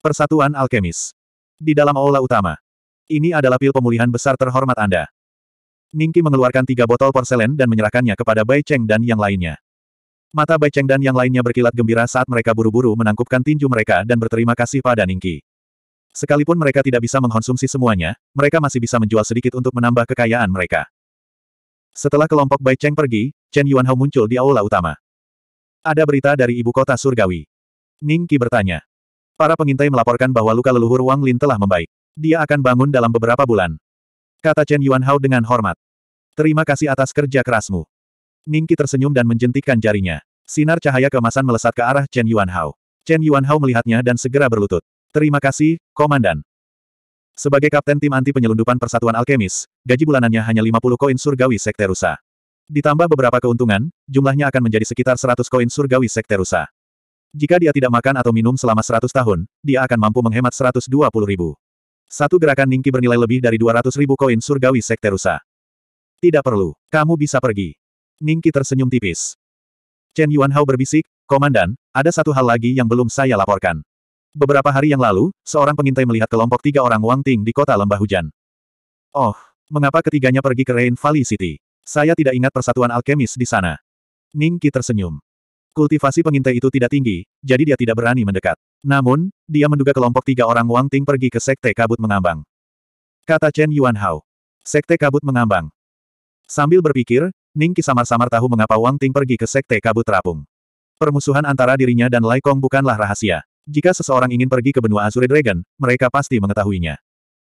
Persatuan Alkemis. Di dalam aula utama. Ini adalah pil pemulihan besar terhormat Anda. Ningki mengeluarkan tiga botol porselen dan menyerahkannya kepada Bai Cheng dan yang lainnya. Mata Bai Cheng dan yang lainnya berkilat gembira saat mereka buru-buru menangkupkan tinju mereka dan berterima kasih pada Ningki. Sekalipun mereka tidak bisa mengkonsumsi semuanya, mereka masih bisa menjual sedikit untuk menambah kekayaan mereka. Setelah kelompok Bai Cheng pergi, Chen Yuanhao muncul di aula utama. Ada berita dari ibu kota surgawi. Ningki bertanya. Para pengintai melaporkan bahwa luka leluhur Wang Lin telah membaik. Dia akan bangun dalam beberapa bulan. Kata Chen Yuan Hao dengan hormat. Terima kasih atas kerja kerasmu. Ningki tersenyum dan menjentikkan jarinya. Sinar cahaya kemasan melesat ke arah Chen Yuan Hao. Chen Yuan Hao melihatnya dan segera berlutut. Terima kasih, Komandan. Sebagai kapten tim anti penyelundupan Persatuan Alkemis, gaji bulanannya hanya 50 koin surgawi Sekte Rusa. Ditambah beberapa keuntungan, jumlahnya akan menjadi sekitar 100 koin surgawi Sekte Rusa. Jika dia tidak makan atau minum selama 100 tahun, dia akan mampu menghemat 120 ribu. Satu gerakan Ningki bernilai lebih dari 200 ribu koin surgawi Sekte Rusa. Tidak perlu, kamu bisa pergi. Ningki tersenyum tipis. Chen Yuanhao berbisik, Komandan, ada satu hal lagi yang belum saya laporkan. Beberapa hari yang lalu, seorang pengintai melihat kelompok tiga orang Wang Ting di kota Lembah Hujan. Oh, mengapa ketiganya pergi ke Rain Valley City? Saya tidak ingat persatuan alkemis di sana. Ningki tersenyum. Kultivasi pengintai itu tidak tinggi, jadi dia tidak berani mendekat. Namun, dia menduga kelompok tiga orang Wang Ting pergi ke Sekte Kabut Mengambang. Kata Chen Yuan Hao. Sekte Kabut Mengambang. Sambil berpikir, Ningki samar-samar tahu mengapa Wang Ting pergi ke Sekte Kabut Terapung. Permusuhan antara dirinya dan Lai Kong bukanlah rahasia. Jika seseorang ingin pergi ke benua Azure Dragon, mereka pasti mengetahuinya.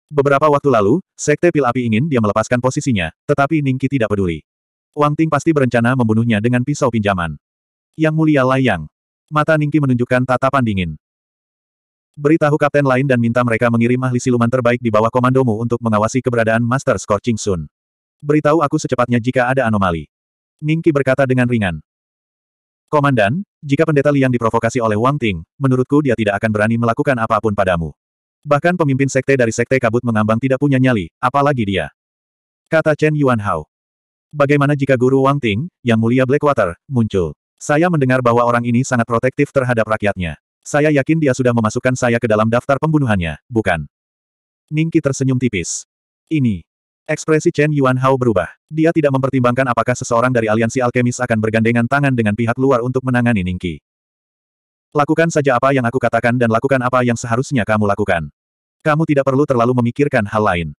Beberapa waktu lalu, Sekte Pil Api ingin dia melepaskan posisinya, tetapi Ningki tidak peduli. Wang Ting pasti berencana membunuhnya dengan pisau pinjaman. Yang mulia Layang. Mata Ningki menunjukkan tatapan dingin. Beritahu kapten lain dan minta mereka mengirim ahli siluman terbaik di bawah komandomu untuk mengawasi keberadaan Master Scorching Sun. Beritahu aku secepatnya jika ada anomali. Ningki berkata dengan ringan. Komandan, jika pendeta Liang diprovokasi oleh Wang Ting, menurutku dia tidak akan berani melakukan apapun padamu. Bahkan pemimpin sekte dari sekte kabut mengambang tidak punya nyali, apalagi dia. Kata Chen Yuan Hao. Bagaimana jika guru Wang Ting, yang mulia Blackwater, muncul? Saya mendengar bahwa orang ini sangat protektif terhadap rakyatnya. Saya yakin dia sudah memasukkan saya ke dalam daftar pembunuhannya, bukan? Ningki tersenyum tipis. Ini. Ekspresi Chen Yuan Hao berubah. Dia tidak mempertimbangkan apakah seseorang dari aliansi alkemis akan bergandengan tangan dengan pihak luar untuk menangani Ningki. Lakukan saja apa yang aku katakan dan lakukan apa yang seharusnya kamu lakukan. Kamu tidak perlu terlalu memikirkan hal lain.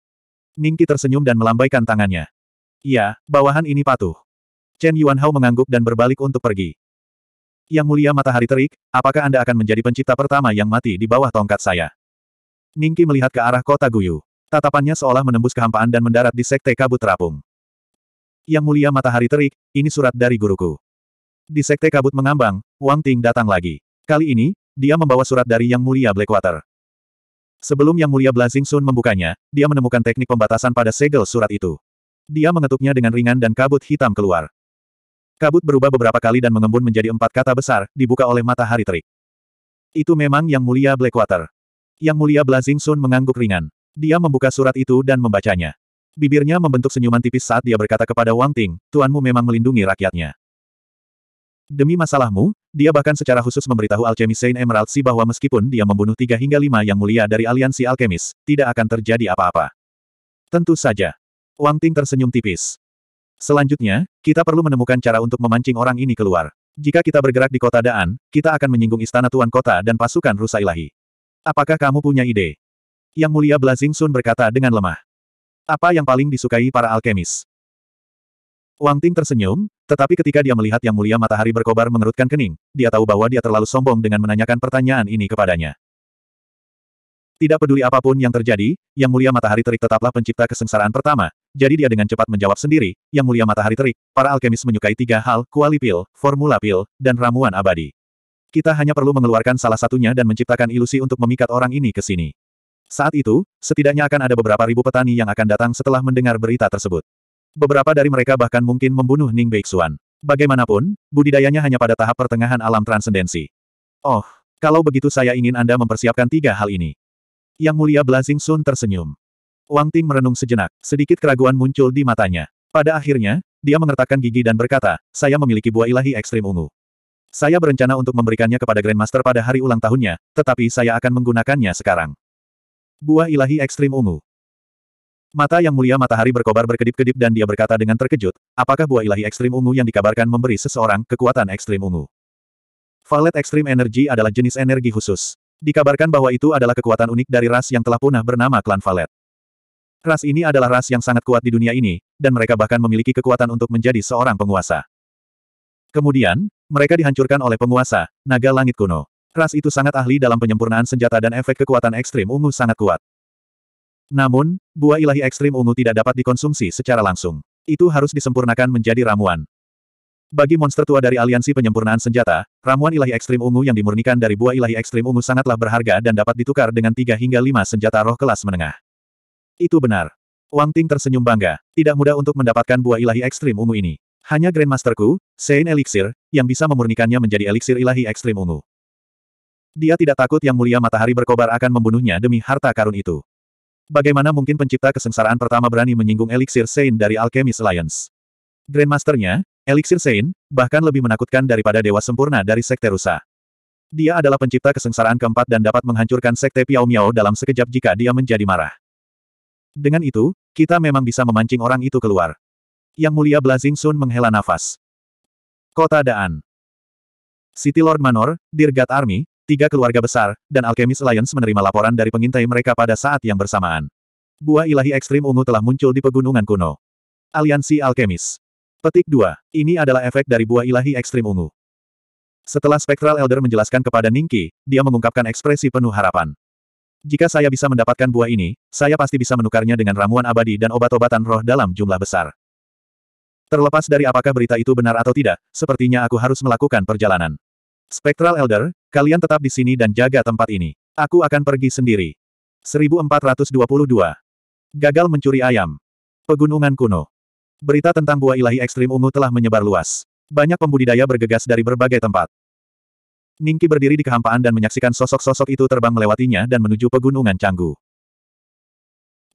Ningki tersenyum dan melambaikan tangannya. Iya, bawahan ini patuh. Chen Yuanhao mengangguk dan berbalik untuk pergi. Yang mulia matahari terik, apakah Anda akan menjadi pencipta pertama yang mati di bawah tongkat saya? Ningki melihat ke arah kota Guyu. Tatapannya seolah menembus kehampaan dan mendarat di sekte kabut terapung. Yang mulia matahari terik, ini surat dari guruku. Di sekte kabut mengambang, Wang Ting datang lagi. Kali ini, dia membawa surat dari Yang Mulia Blackwater. Sebelum Yang Mulia Blazing Sun membukanya, dia menemukan teknik pembatasan pada segel surat itu. Dia mengetuknya dengan ringan dan kabut hitam keluar. Kabut berubah beberapa kali dan mengembun menjadi empat kata besar, dibuka oleh matahari terik. Itu memang Yang Mulia Blackwater. Yang Mulia Blazing Sun mengangguk ringan. Dia membuka surat itu dan membacanya. Bibirnya membentuk senyuman tipis saat dia berkata kepada Wang Ting, tuanmu memang melindungi rakyatnya. Demi masalahmu, dia bahkan secara khusus memberitahu Alchemy Saint Emerald Si bahwa meskipun dia membunuh tiga hingga lima yang mulia dari aliansi alkemis, tidak akan terjadi apa-apa. Tentu saja. Wang Ting tersenyum tipis. Selanjutnya, kita perlu menemukan cara untuk memancing orang ini keluar. Jika kita bergerak di kota Daan, kita akan menyinggung istana Tuan Kota dan pasukan Rusa Ilahi. Apakah kamu punya ide? Yang mulia Blazing Sun berkata dengan lemah. Apa yang paling disukai para alkemis? Wang Ting tersenyum, tetapi ketika dia melihat Yang Mulia Matahari berkobar mengerutkan kening, dia tahu bahwa dia terlalu sombong dengan menanyakan pertanyaan ini kepadanya. Tidak peduli apapun yang terjadi, Yang Mulia Matahari Terik tetaplah pencipta kesengsaraan pertama, jadi dia dengan cepat menjawab sendiri, Yang Mulia Matahari Terik, para alkemis menyukai tiga hal, kuali pil, formula pil, dan ramuan abadi. Kita hanya perlu mengeluarkan salah satunya dan menciptakan ilusi untuk memikat orang ini ke sini. Saat itu, setidaknya akan ada beberapa ribu petani yang akan datang setelah mendengar berita tersebut. Beberapa dari mereka bahkan mungkin membunuh Ning Beixuan. Bagaimanapun, budidayanya hanya pada tahap pertengahan alam transendensi. Oh, kalau begitu saya ingin Anda mempersiapkan tiga hal ini. Yang Mulia Blazing Sun tersenyum. Wang Ting merenung sejenak, sedikit keraguan muncul di matanya. Pada akhirnya, dia mengertakkan gigi dan berkata, saya memiliki buah ilahi ekstrim ungu. Saya berencana untuk memberikannya kepada Grandmaster pada hari ulang tahunnya, tetapi saya akan menggunakannya sekarang. Buah ilahi ekstrim ungu. Mata yang mulia matahari berkobar berkedip-kedip dan dia berkata dengan terkejut, apakah buah ilahi ekstrim ungu yang dikabarkan memberi seseorang kekuatan ekstrim ungu? Valet ekstrim energi adalah jenis energi khusus. Dikabarkan bahwa itu adalah kekuatan unik dari ras yang telah punah bernama klan Valet. Ras ini adalah ras yang sangat kuat di dunia ini, dan mereka bahkan memiliki kekuatan untuk menjadi seorang penguasa. Kemudian, mereka dihancurkan oleh penguasa, naga langit kuno. Ras itu sangat ahli dalam penyempurnaan senjata dan efek kekuatan ekstrim ungu sangat kuat. Namun, buah ilahi ekstrim ungu tidak dapat dikonsumsi secara langsung. Itu harus disempurnakan menjadi ramuan. Bagi monster tua dari aliansi penyempurnaan senjata, ramuan ilahi ekstrim ungu yang dimurnikan dari buah ilahi ekstrim ungu sangatlah berharga dan dapat ditukar dengan 3 hingga 5 senjata roh kelas menengah. Itu benar. Wang Ting tersenyum bangga. Tidak mudah untuk mendapatkan buah ilahi ekstrim ungu ini. Hanya Grandmasterku, Sein Elixir, yang bisa memurnikannya menjadi elixir ilahi ekstrim ungu. Dia tidak takut yang mulia matahari berkobar akan membunuhnya demi harta karun itu. Bagaimana mungkin pencipta kesengsaraan pertama berani menyinggung elixir Sein dari Alchemist Alliance? Grandmasternya, Elixir Sein, bahkan lebih menakutkan daripada Dewa Sempurna dari Sekte Rusa. Dia adalah pencipta kesengsaraan keempat dan dapat menghancurkan Sekte Piao Miao dalam sekejap jika dia menjadi marah. Dengan itu, kita memang bisa memancing orang itu keluar. Yang Mulia Blazing Sun menghela nafas. Kota Daan City Lord Manor, Dirgat Army, tiga keluarga besar, dan Alchemist Alliance menerima laporan dari pengintai mereka pada saat yang bersamaan. Buah ilahi ekstrim ungu telah muncul di pegunungan kuno. Aliansi Alchemist. Petik 2. Ini adalah efek dari buah ilahi ekstrim ungu. Setelah Spectral Elder menjelaskan kepada Ningki, dia mengungkapkan ekspresi penuh harapan. Jika saya bisa mendapatkan buah ini, saya pasti bisa menukarnya dengan ramuan abadi dan obat-obatan roh dalam jumlah besar. Terlepas dari apakah berita itu benar atau tidak, sepertinya aku harus melakukan perjalanan. Spectral Elder, kalian tetap di sini dan jaga tempat ini. Aku akan pergi sendiri. 1422. Gagal mencuri ayam. Pegunungan kuno. Berita tentang buah ilahi ekstrim ungu telah menyebar luas. Banyak pembudidaya bergegas dari berbagai tempat. Ningki berdiri di kehampaan dan menyaksikan sosok-sosok itu terbang melewatinya dan menuju pegunungan Canggu.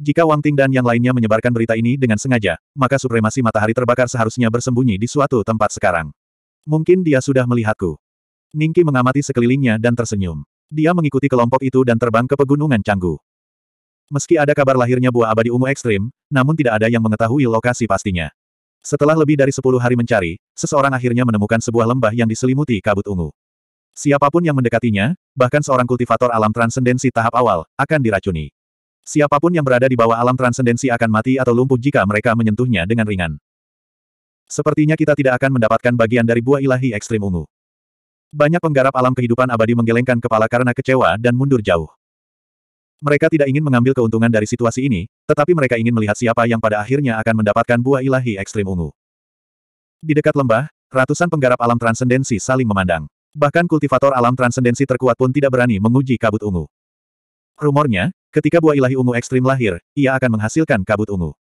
Jika Wang Ting dan yang lainnya menyebarkan berita ini dengan sengaja, maka supremasi matahari terbakar seharusnya bersembunyi di suatu tempat sekarang. Mungkin dia sudah melihatku. Ningki mengamati sekelilingnya dan tersenyum. Dia mengikuti kelompok itu dan terbang ke pegunungan Canggu. Meski ada kabar lahirnya buah abadi ungu ekstrim, namun tidak ada yang mengetahui lokasi pastinya. Setelah lebih dari sepuluh hari mencari, seseorang akhirnya menemukan sebuah lembah yang diselimuti kabut ungu. Siapapun yang mendekatinya, bahkan seorang kultivator alam transendensi tahap awal, akan diracuni. Siapapun yang berada di bawah alam transendensi akan mati atau lumpuh jika mereka menyentuhnya dengan ringan. Sepertinya kita tidak akan mendapatkan bagian dari buah ilahi ekstrim ungu. Banyak penggarap alam kehidupan abadi menggelengkan kepala karena kecewa dan mundur jauh. Mereka tidak ingin mengambil keuntungan dari situasi ini, tetapi mereka ingin melihat siapa yang pada akhirnya akan mendapatkan buah ilahi ekstrim ungu. Di dekat lembah, ratusan penggarap alam transendensi saling memandang. Bahkan kultivator alam transendensi terkuat pun tidak berani menguji kabut ungu. Rumornya, ketika buah ilahi ungu ekstrim lahir, ia akan menghasilkan kabut ungu.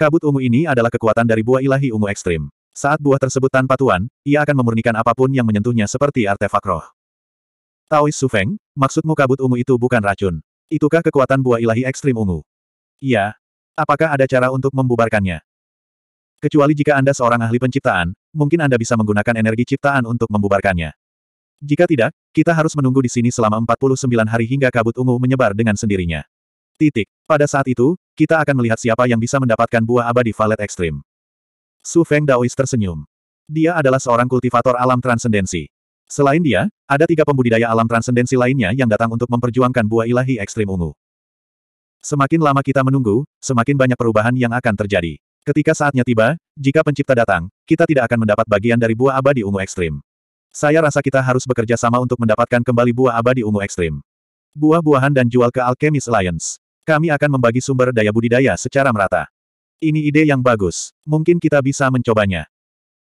Kabut ungu ini adalah kekuatan dari buah ilahi ungu ekstrim. Saat buah tersebut tanpa tuan, ia akan memurnikan apapun yang menyentuhnya seperti artefak roh. Taois Sufeng, maksudmu kabut ungu itu bukan racun. Itukah kekuatan buah ilahi ekstrim ungu? Iya. Apakah ada cara untuk membubarkannya? Kecuali jika Anda seorang ahli penciptaan, mungkin Anda bisa menggunakan energi ciptaan untuk membubarkannya. Jika tidak, kita harus menunggu di sini selama 49 hari hingga kabut ungu menyebar dengan sendirinya. Titik. Pada saat itu, kita akan melihat siapa yang bisa mendapatkan buah abadi valet ekstrim. Su Feng Daois tersenyum. Dia adalah seorang kultivator alam transendensi. Selain dia, ada tiga pembudidaya alam transendensi lainnya yang datang untuk memperjuangkan buah ilahi ekstrim ungu. Semakin lama kita menunggu, semakin banyak perubahan yang akan terjadi. Ketika saatnya tiba, jika pencipta datang, kita tidak akan mendapat bagian dari buah abadi ungu ekstrim. Saya rasa kita harus bekerja sama untuk mendapatkan kembali buah abadi ungu ekstrim. Buah-buahan dan jual ke Alchemist Alliance. Kami akan membagi sumber daya budidaya secara merata. Ini ide yang bagus. Mungkin kita bisa mencobanya.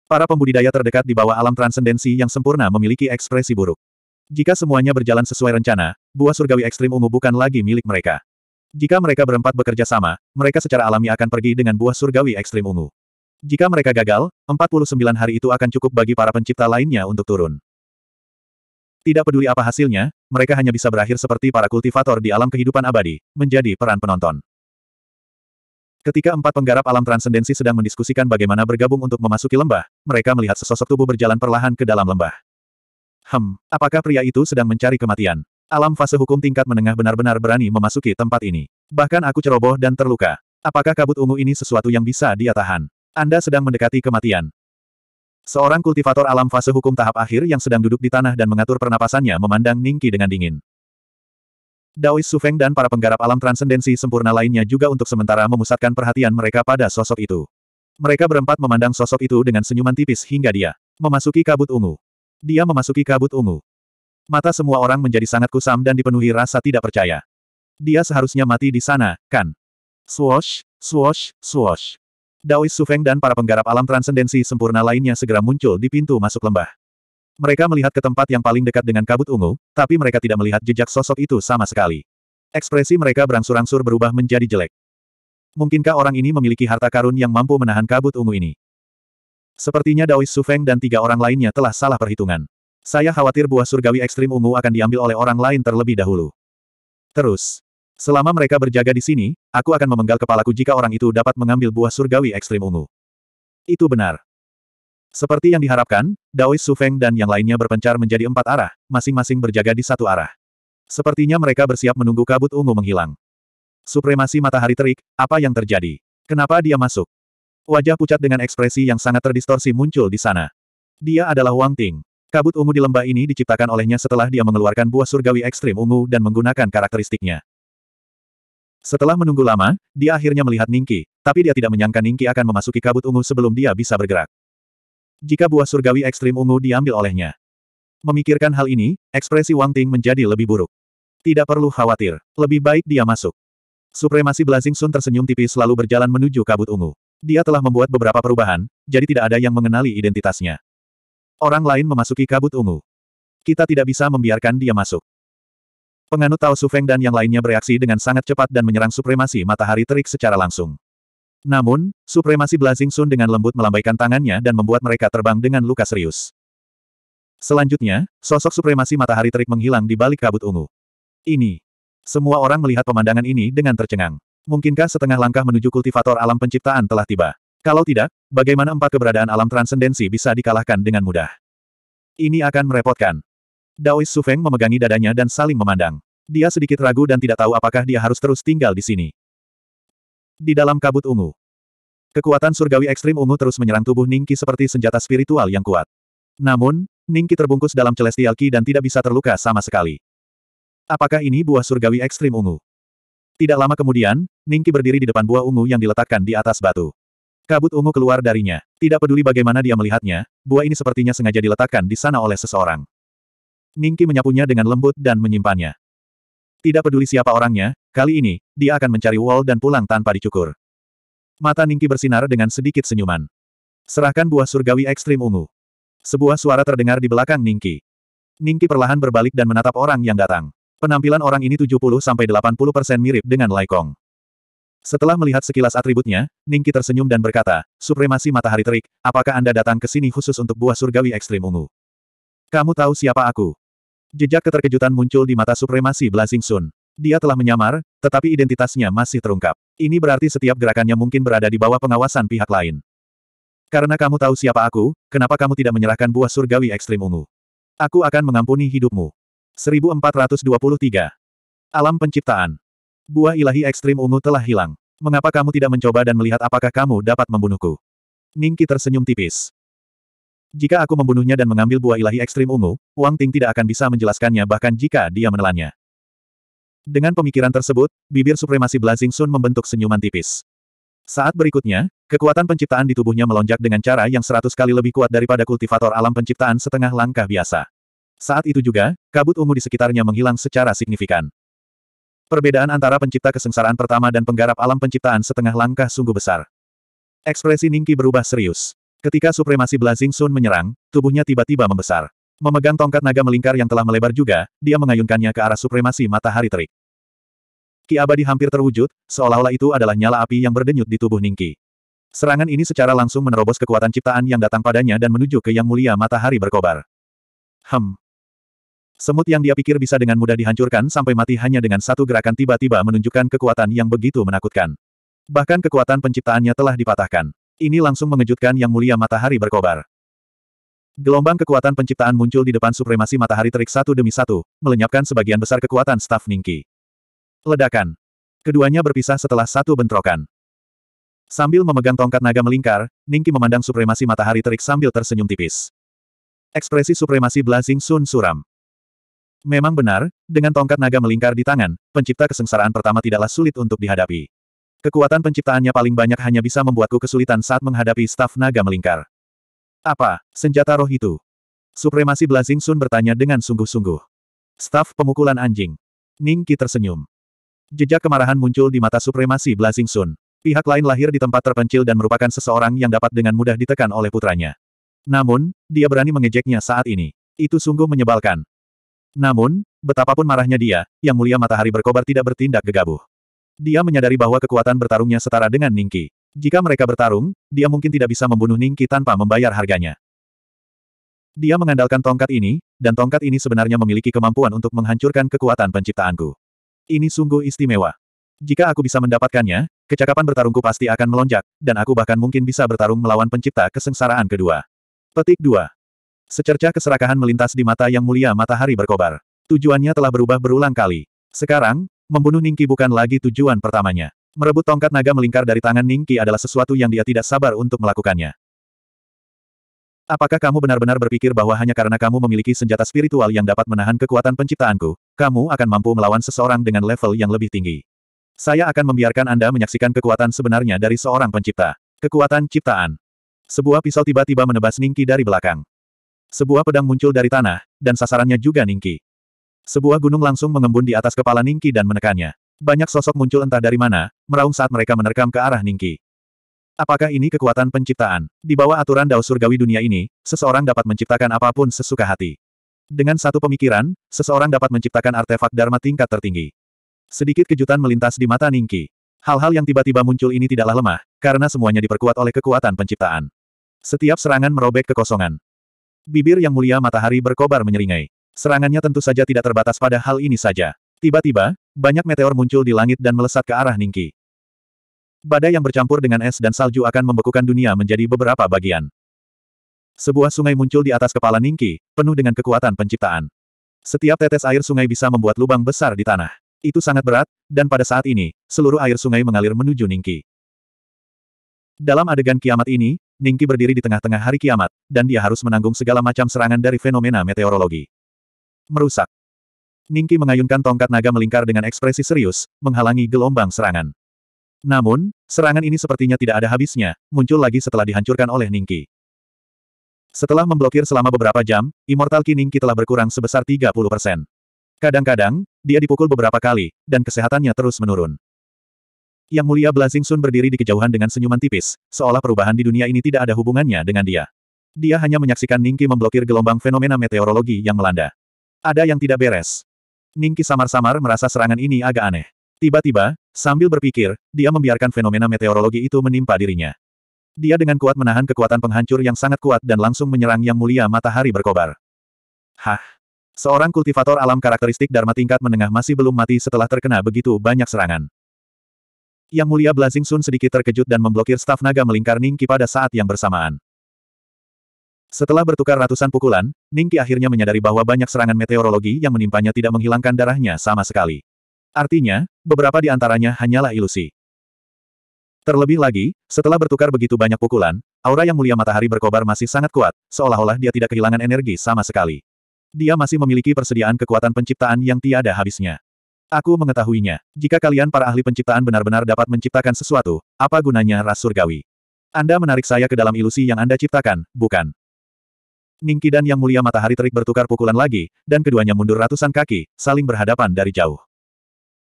Para pembudidaya terdekat di bawah alam transendensi yang sempurna memiliki ekspresi buruk. Jika semuanya berjalan sesuai rencana, buah surgawi ekstrim ungu bukan lagi milik mereka. Jika mereka berempat bekerja sama, mereka secara alami akan pergi dengan buah surgawi ekstrim ungu. Jika mereka gagal, 49 hari itu akan cukup bagi para pencipta lainnya untuk turun. Tidak peduli apa hasilnya, mereka hanya bisa berakhir seperti para kultivator di alam kehidupan abadi, menjadi peran penonton. Ketika empat penggarap alam transendensi sedang mendiskusikan bagaimana bergabung untuk memasuki lembah, mereka melihat sesosok tubuh berjalan perlahan ke dalam lembah. Hem, apakah pria itu sedang mencari kematian? Alam fase hukum tingkat menengah benar-benar berani memasuki tempat ini. Bahkan aku ceroboh dan terluka. Apakah kabut ungu ini sesuatu yang bisa dia tahan? Anda sedang mendekati kematian. Seorang kultivator alam fase hukum tahap akhir yang sedang duduk di tanah dan mengatur pernapasannya memandang Ningki dengan dingin. Daois Sufeng dan para penggarap alam transendensi sempurna lainnya juga untuk sementara memusatkan perhatian mereka pada sosok itu. Mereka berempat memandang sosok itu dengan senyuman tipis hingga dia memasuki kabut ungu. Dia memasuki kabut ungu. Mata semua orang menjadi sangat kusam dan dipenuhi rasa tidak percaya. Dia seharusnya mati di sana, kan? Swosh, swosh, swoosh. Daois Sufeng dan para penggarap alam transendensi sempurna lainnya segera muncul di pintu masuk lembah. Mereka melihat ke tempat yang paling dekat dengan kabut ungu, tapi mereka tidak melihat jejak sosok itu sama sekali. Ekspresi mereka berangsur-angsur berubah menjadi jelek. Mungkinkah orang ini memiliki harta karun yang mampu menahan kabut ungu ini? Sepertinya Daois Sufeng dan tiga orang lainnya telah salah perhitungan. Saya khawatir buah surgawi ekstrim ungu akan diambil oleh orang lain terlebih dahulu. Terus, selama mereka berjaga di sini, aku akan memenggal kepalaku jika orang itu dapat mengambil buah surgawi ekstrim ungu. Itu benar. Seperti yang diharapkan, Daois Sufeng dan yang lainnya berpencar menjadi empat arah, masing-masing berjaga di satu arah. Sepertinya mereka bersiap menunggu kabut ungu menghilang. Supremasi matahari terik, apa yang terjadi? Kenapa dia masuk? Wajah pucat dengan ekspresi yang sangat terdistorsi muncul di sana. Dia adalah Wang Ting. Kabut ungu di lembah ini diciptakan olehnya setelah dia mengeluarkan buah surgawi ekstrim ungu dan menggunakan karakteristiknya. Setelah menunggu lama, dia akhirnya melihat Ningki, tapi dia tidak menyangka Ningki akan memasuki kabut ungu sebelum dia bisa bergerak jika buah surgawi ekstrim ungu diambil olehnya. Memikirkan hal ini, ekspresi Wang Ting menjadi lebih buruk. Tidak perlu khawatir, lebih baik dia masuk. Supremasi Blazing Sun tersenyum tipis selalu berjalan menuju kabut ungu. Dia telah membuat beberapa perubahan, jadi tidak ada yang mengenali identitasnya. Orang lain memasuki kabut ungu. Kita tidak bisa membiarkan dia masuk. Penganut Tao Feng dan yang lainnya bereaksi dengan sangat cepat dan menyerang supremasi matahari terik secara langsung. Namun, supremasi Blazing Sun dengan lembut melambaikan tangannya dan membuat mereka terbang dengan luka serius. Selanjutnya, sosok supremasi matahari terik menghilang di balik kabut ungu. Ini. Semua orang melihat pemandangan ini dengan tercengang. Mungkinkah setengah langkah menuju kultivator alam penciptaan telah tiba? Kalau tidak, bagaimana empat keberadaan alam transendensi bisa dikalahkan dengan mudah? Ini akan merepotkan. Daois Sufeng memegangi dadanya dan saling memandang. Dia sedikit ragu dan tidak tahu apakah dia harus terus tinggal di sini. Di dalam kabut ungu. Kekuatan surgawi ekstrim ungu terus menyerang tubuh Ningki seperti senjata spiritual yang kuat. Namun, Ningki terbungkus dalam Celestial Ki dan tidak bisa terluka sama sekali. Apakah ini buah surgawi ekstrim ungu? Tidak lama kemudian, Ningki berdiri di depan buah ungu yang diletakkan di atas batu. Kabut ungu keluar darinya. Tidak peduli bagaimana dia melihatnya, buah ini sepertinya sengaja diletakkan di sana oleh seseorang. Ningki menyapunya dengan lembut dan menyimpannya. Tidak peduli siapa orangnya, kali ini, dia akan mencari Wall dan pulang tanpa dicukur. Mata Ningki bersinar dengan sedikit senyuman. Serahkan buah surgawi ekstrim ungu. Sebuah suara terdengar di belakang Ningki. Ningki perlahan berbalik dan menatap orang yang datang. Penampilan orang ini 70-80% mirip dengan Laikong. Setelah melihat sekilas atributnya, Ningki tersenyum dan berkata, Supremasi Matahari Terik, apakah Anda datang ke sini khusus untuk buah surgawi ekstrim ungu? Kamu tahu siapa aku? Jejak keterkejutan muncul di mata supremasi Blazing Sun. Dia telah menyamar, tetapi identitasnya masih terungkap. Ini berarti setiap gerakannya mungkin berada di bawah pengawasan pihak lain. Karena kamu tahu siapa aku, kenapa kamu tidak menyerahkan buah surgawi ekstrim ungu? Aku akan mengampuni hidupmu. 1423. Alam penciptaan. Buah ilahi ekstrim ungu telah hilang. Mengapa kamu tidak mencoba dan melihat apakah kamu dapat membunuhku? Ningki tersenyum tipis. Jika aku membunuhnya dan mengambil buah ilahi ekstrim ungu, Wang Ting tidak akan bisa menjelaskannya bahkan jika dia menelannya. Dengan pemikiran tersebut, bibir supremasi Blazing Sun membentuk senyuman tipis. Saat berikutnya, kekuatan penciptaan di tubuhnya melonjak dengan cara yang seratus kali lebih kuat daripada kultivator alam penciptaan setengah langkah biasa. Saat itu juga, kabut ungu di sekitarnya menghilang secara signifikan. Perbedaan antara pencipta kesengsaraan pertama dan penggarap alam penciptaan setengah langkah sungguh besar. Ekspresi Ningki berubah serius. Ketika supremasi Blazing Sun menyerang, tubuhnya tiba-tiba membesar. Memegang tongkat naga melingkar yang telah melebar juga, dia mengayunkannya ke arah supremasi matahari terik. Ki abadi hampir terwujud, seolah-olah itu adalah nyala api yang berdenyut di tubuh Ningki. Serangan ini secara langsung menerobos kekuatan ciptaan yang datang padanya dan menuju ke Yang Mulia Matahari berkobar. Hem, Semut yang dia pikir bisa dengan mudah dihancurkan sampai mati hanya dengan satu gerakan tiba-tiba menunjukkan kekuatan yang begitu menakutkan. Bahkan kekuatan penciptaannya telah dipatahkan. Ini langsung mengejutkan Yang Mulia Matahari berkobar. Gelombang kekuatan penciptaan muncul di depan supremasi matahari terik satu demi satu, melenyapkan sebagian besar kekuatan staf Ningki. Ledakan. Keduanya berpisah setelah satu bentrokan. Sambil memegang tongkat naga melingkar, Ningki memandang supremasi matahari terik sambil tersenyum tipis. Ekspresi supremasi Blazing Sun suram. Memang benar, dengan tongkat naga melingkar di tangan, pencipta kesengsaraan pertama tidaklah sulit untuk dihadapi. Kekuatan penciptaannya paling banyak hanya bisa membuatku kesulitan saat menghadapi staf naga melingkar. Apa, senjata roh itu? Supremasi Blazing Sun bertanya dengan sungguh-sungguh. Staf pemukulan anjing. Ningki tersenyum. Jejak kemarahan muncul di mata supremasi Blazing Sun. Pihak lain lahir di tempat terpencil dan merupakan seseorang yang dapat dengan mudah ditekan oleh putranya. Namun, dia berani mengejeknya saat ini. Itu sungguh menyebalkan. Namun, betapapun marahnya dia, Yang Mulia Matahari Berkobar tidak bertindak gegabah. Dia menyadari bahwa kekuatan bertarungnya setara dengan Ningki. Jika mereka bertarung, dia mungkin tidak bisa membunuh Ningki tanpa membayar harganya. Dia mengandalkan tongkat ini, dan tongkat ini sebenarnya memiliki kemampuan untuk menghancurkan kekuatan penciptaanku. Ini sungguh istimewa. Jika aku bisa mendapatkannya, kecakapan bertarungku pasti akan melonjak, dan aku bahkan mungkin bisa bertarung melawan pencipta kesengsaraan kedua. Petik 2. Secercah keserakahan melintas di mata yang mulia matahari berkobar. Tujuannya telah berubah berulang kali. Sekarang, Membunuh Ningki bukan lagi tujuan pertamanya. Merebut tongkat naga melingkar dari tangan Ningki adalah sesuatu yang dia tidak sabar untuk melakukannya. Apakah kamu benar-benar berpikir bahwa hanya karena kamu memiliki senjata spiritual yang dapat menahan kekuatan penciptaanku, kamu akan mampu melawan seseorang dengan level yang lebih tinggi? Saya akan membiarkan Anda menyaksikan kekuatan sebenarnya dari seorang pencipta. Kekuatan ciptaan. Sebuah pisau tiba-tiba menebas Ningki dari belakang. Sebuah pedang muncul dari tanah, dan sasarannya juga Ningki. Sebuah gunung langsung mengembun di atas kepala Ningki dan menekannya. Banyak sosok muncul entah dari mana, meraung saat mereka menerkam ke arah Ningki. Apakah ini kekuatan penciptaan? Di bawah aturan dao surgawi dunia ini, seseorang dapat menciptakan apapun sesuka hati. Dengan satu pemikiran, seseorang dapat menciptakan artefak dharma tingkat tertinggi. Sedikit kejutan melintas di mata Ningki. Hal-hal yang tiba-tiba muncul ini tidaklah lemah, karena semuanya diperkuat oleh kekuatan penciptaan. Setiap serangan merobek kekosongan. Bibir yang mulia matahari berkobar menyeringai. Serangannya tentu saja tidak terbatas pada hal ini saja. Tiba-tiba, banyak meteor muncul di langit dan melesat ke arah Ningki. Badai yang bercampur dengan es dan salju akan membekukan dunia menjadi beberapa bagian. Sebuah sungai muncul di atas kepala Ningki, penuh dengan kekuatan penciptaan. Setiap tetes air sungai bisa membuat lubang besar di tanah. Itu sangat berat, dan pada saat ini, seluruh air sungai mengalir menuju Ningki. Dalam adegan kiamat ini, Ningki berdiri di tengah-tengah hari kiamat, dan dia harus menanggung segala macam serangan dari fenomena meteorologi. Merusak. Ningki mengayunkan tongkat naga melingkar dengan ekspresi serius, menghalangi gelombang serangan. Namun, serangan ini sepertinya tidak ada habisnya, muncul lagi setelah dihancurkan oleh Ningki. Setelah memblokir selama beberapa jam, Immortal Ki Ningki telah berkurang sebesar 30 persen. Kadang-kadang, dia dipukul beberapa kali, dan kesehatannya terus menurun. Yang mulia Blazing Sun berdiri di kejauhan dengan senyuman tipis, seolah perubahan di dunia ini tidak ada hubungannya dengan dia. Dia hanya menyaksikan Ningki memblokir gelombang fenomena meteorologi yang melanda. Ada yang tidak beres. Ningki samar-samar merasa serangan ini agak aneh. Tiba-tiba, sambil berpikir, dia membiarkan fenomena meteorologi itu menimpa dirinya. Dia dengan kuat menahan kekuatan penghancur yang sangat kuat dan langsung menyerang Yang Mulia Matahari Berkobar. Hah? Seorang kultivator alam karakteristik Dharma tingkat menengah masih belum mati setelah terkena begitu banyak serangan. Yang Mulia Blazing Sun sedikit terkejut dan memblokir staf naga melingkar Ningki pada saat yang bersamaan. Setelah bertukar ratusan pukulan, Ningki akhirnya menyadari bahwa banyak serangan meteorologi yang menimpanya tidak menghilangkan darahnya sama sekali. Artinya, beberapa di antaranya hanyalah ilusi. Terlebih lagi, setelah bertukar begitu banyak pukulan, aura yang mulia matahari berkobar masih sangat kuat, seolah-olah dia tidak kehilangan energi sama sekali. Dia masih memiliki persediaan kekuatan penciptaan yang tiada habisnya. Aku mengetahuinya. Jika kalian para ahli penciptaan benar-benar dapat menciptakan sesuatu, apa gunanya ras surgawi? Anda menarik saya ke dalam ilusi yang Anda ciptakan, bukan? Ningki dan Yang Mulia Matahari Terik bertukar pukulan lagi, dan keduanya mundur ratusan kaki, saling berhadapan dari jauh.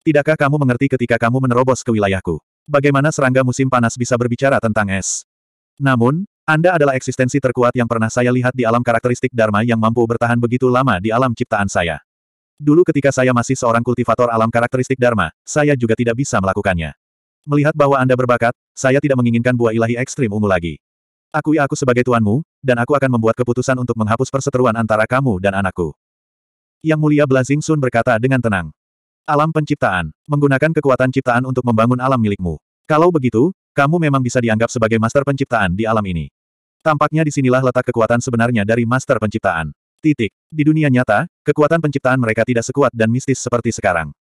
Tidakkah kamu mengerti ketika kamu menerobos ke wilayahku? Bagaimana serangga musim panas bisa berbicara tentang es? Namun, Anda adalah eksistensi terkuat yang pernah saya lihat di alam karakteristik Dharma yang mampu bertahan begitu lama di alam ciptaan saya. Dulu ketika saya masih seorang kultivator alam karakteristik Dharma, saya juga tidak bisa melakukannya. Melihat bahwa Anda berbakat, saya tidak menginginkan buah ilahi ekstrim ungu lagi. Akui ya, aku sebagai tuanmu, dan aku akan membuat keputusan untuk menghapus perseteruan antara kamu dan anakku. Yang mulia Blazing Sun berkata dengan tenang. Alam penciptaan, menggunakan kekuatan ciptaan untuk membangun alam milikmu. Kalau begitu, kamu memang bisa dianggap sebagai master penciptaan di alam ini. Tampaknya disinilah letak kekuatan sebenarnya dari master penciptaan. Titik. Di dunia nyata, kekuatan penciptaan mereka tidak sekuat dan mistis seperti sekarang.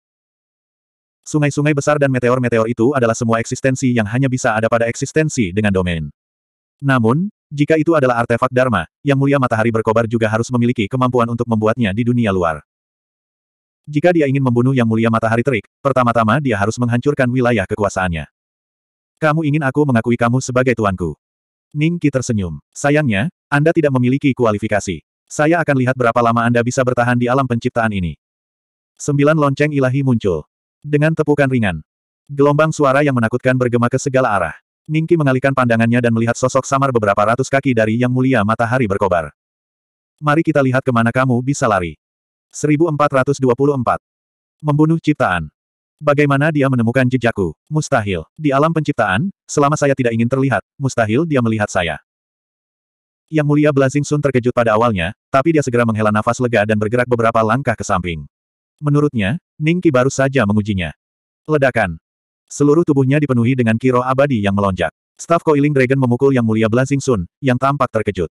Sungai-sungai besar dan meteor-meteor itu adalah semua eksistensi yang hanya bisa ada pada eksistensi dengan domain. Namun, jika itu adalah artefak Dharma, yang mulia matahari berkobar juga harus memiliki kemampuan untuk membuatnya di dunia luar. Jika dia ingin membunuh yang mulia matahari terik, pertama-tama dia harus menghancurkan wilayah kekuasaannya. Kamu ingin aku mengakui kamu sebagai tuanku. Ning Qi tersenyum. Sayangnya, Anda tidak memiliki kualifikasi. Saya akan lihat berapa lama Anda bisa bertahan di alam penciptaan ini. Sembilan lonceng ilahi muncul. Dengan tepukan ringan. Gelombang suara yang menakutkan bergema ke segala arah. Ningki mengalihkan pandangannya dan melihat sosok samar beberapa ratus kaki dari Yang Mulia Matahari berkobar. Mari kita lihat kemana kamu bisa lari. 1424. Membunuh ciptaan. Bagaimana dia menemukan jejakku? Mustahil. Di alam penciptaan, selama saya tidak ingin terlihat, mustahil dia melihat saya. Yang mulia Blazing Sun terkejut pada awalnya, tapi dia segera menghela nafas lega dan bergerak beberapa langkah ke samping. Menurutnya, Ningki baru saja mengujinya. Ledakan. Seluruh tubuhnya dipenuhi dengan kiro abadi yang melonjak. Staf Coiling Dragon memukul Yang Mulia Blazing Sun, yang tampak terkejut.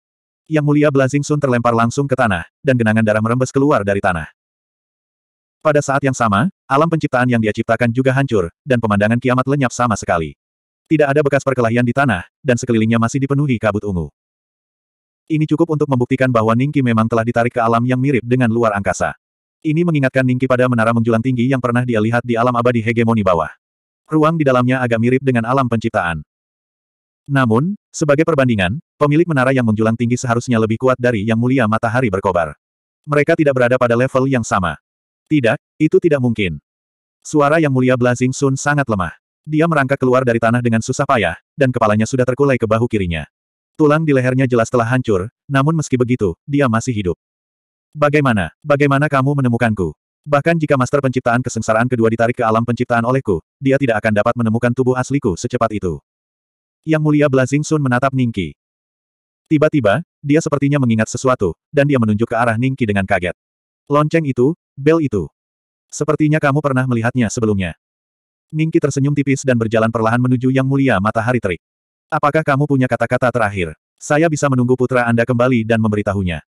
Yang Mulia Blazing Sun terlempar langsung ke tanah, dan genangan darah merembes keluar dari tanah. Pada saat yang sama, alam penciptaan yang dia ciptakan juga hancur, dan pemandangan kiamat lenyap sama sekali. Tidak ada bekas perkelahian di tanah, dan sekelilingnya masih dipenuhi kabut ungu. Ini cukup untuk membuktikan bahwa Ningki memang telah ditarik ke alam yang mirip dengan luar angkasa. Ini mengingatkan Ningki pada menara menjulang tinggi yang pernah dia lihat di alam abadi hegemoni bawah ruang di dalamnya agak mirip dengan alam penciptaan. Namun, sebagai perbandingan, pemilik menara yang menjulang tinggi seharusnya lebih kuat dari yang mulia matahari berkobar. Mereka tidak berada pada level yang sama. Tidak, itu tidak mungkin. Suara yang mulia Blazing Sun sangat lemah. Dia merangkak keluar dari tanah dengan susah payah, dan kepalanya sudah terkulai ke bahu kirinya. Tulang di lehernya jelas telah hancur, namun meski begitu, dia masih hidup. Bagaimana, bagaimana kamu menemukanku? Bahkan jika master penciptaan kesengsaraan kedua ditarik ke alam penciptaan olehku, dia tidak akan dapat menemukan tubuh asliku secepat itu. Yang mulia Blazing Sun menatap Ningki. Tiba-tiba, dia sepertinya mengingat sesuatu, dan dia menunjuk ke arah Ningki dengan kaget. Lonceng itu, bel itu. Sepertinya kamu pernah melihatnya sebelumnya. Ningki tersenyum tipis dan berjalan perlahan menuju Yang Mulia Matahari Terik. Apakah kamu punya kata-kata terakhir? Saya bisa menunggu putra Anda kembali dan memberitahunya.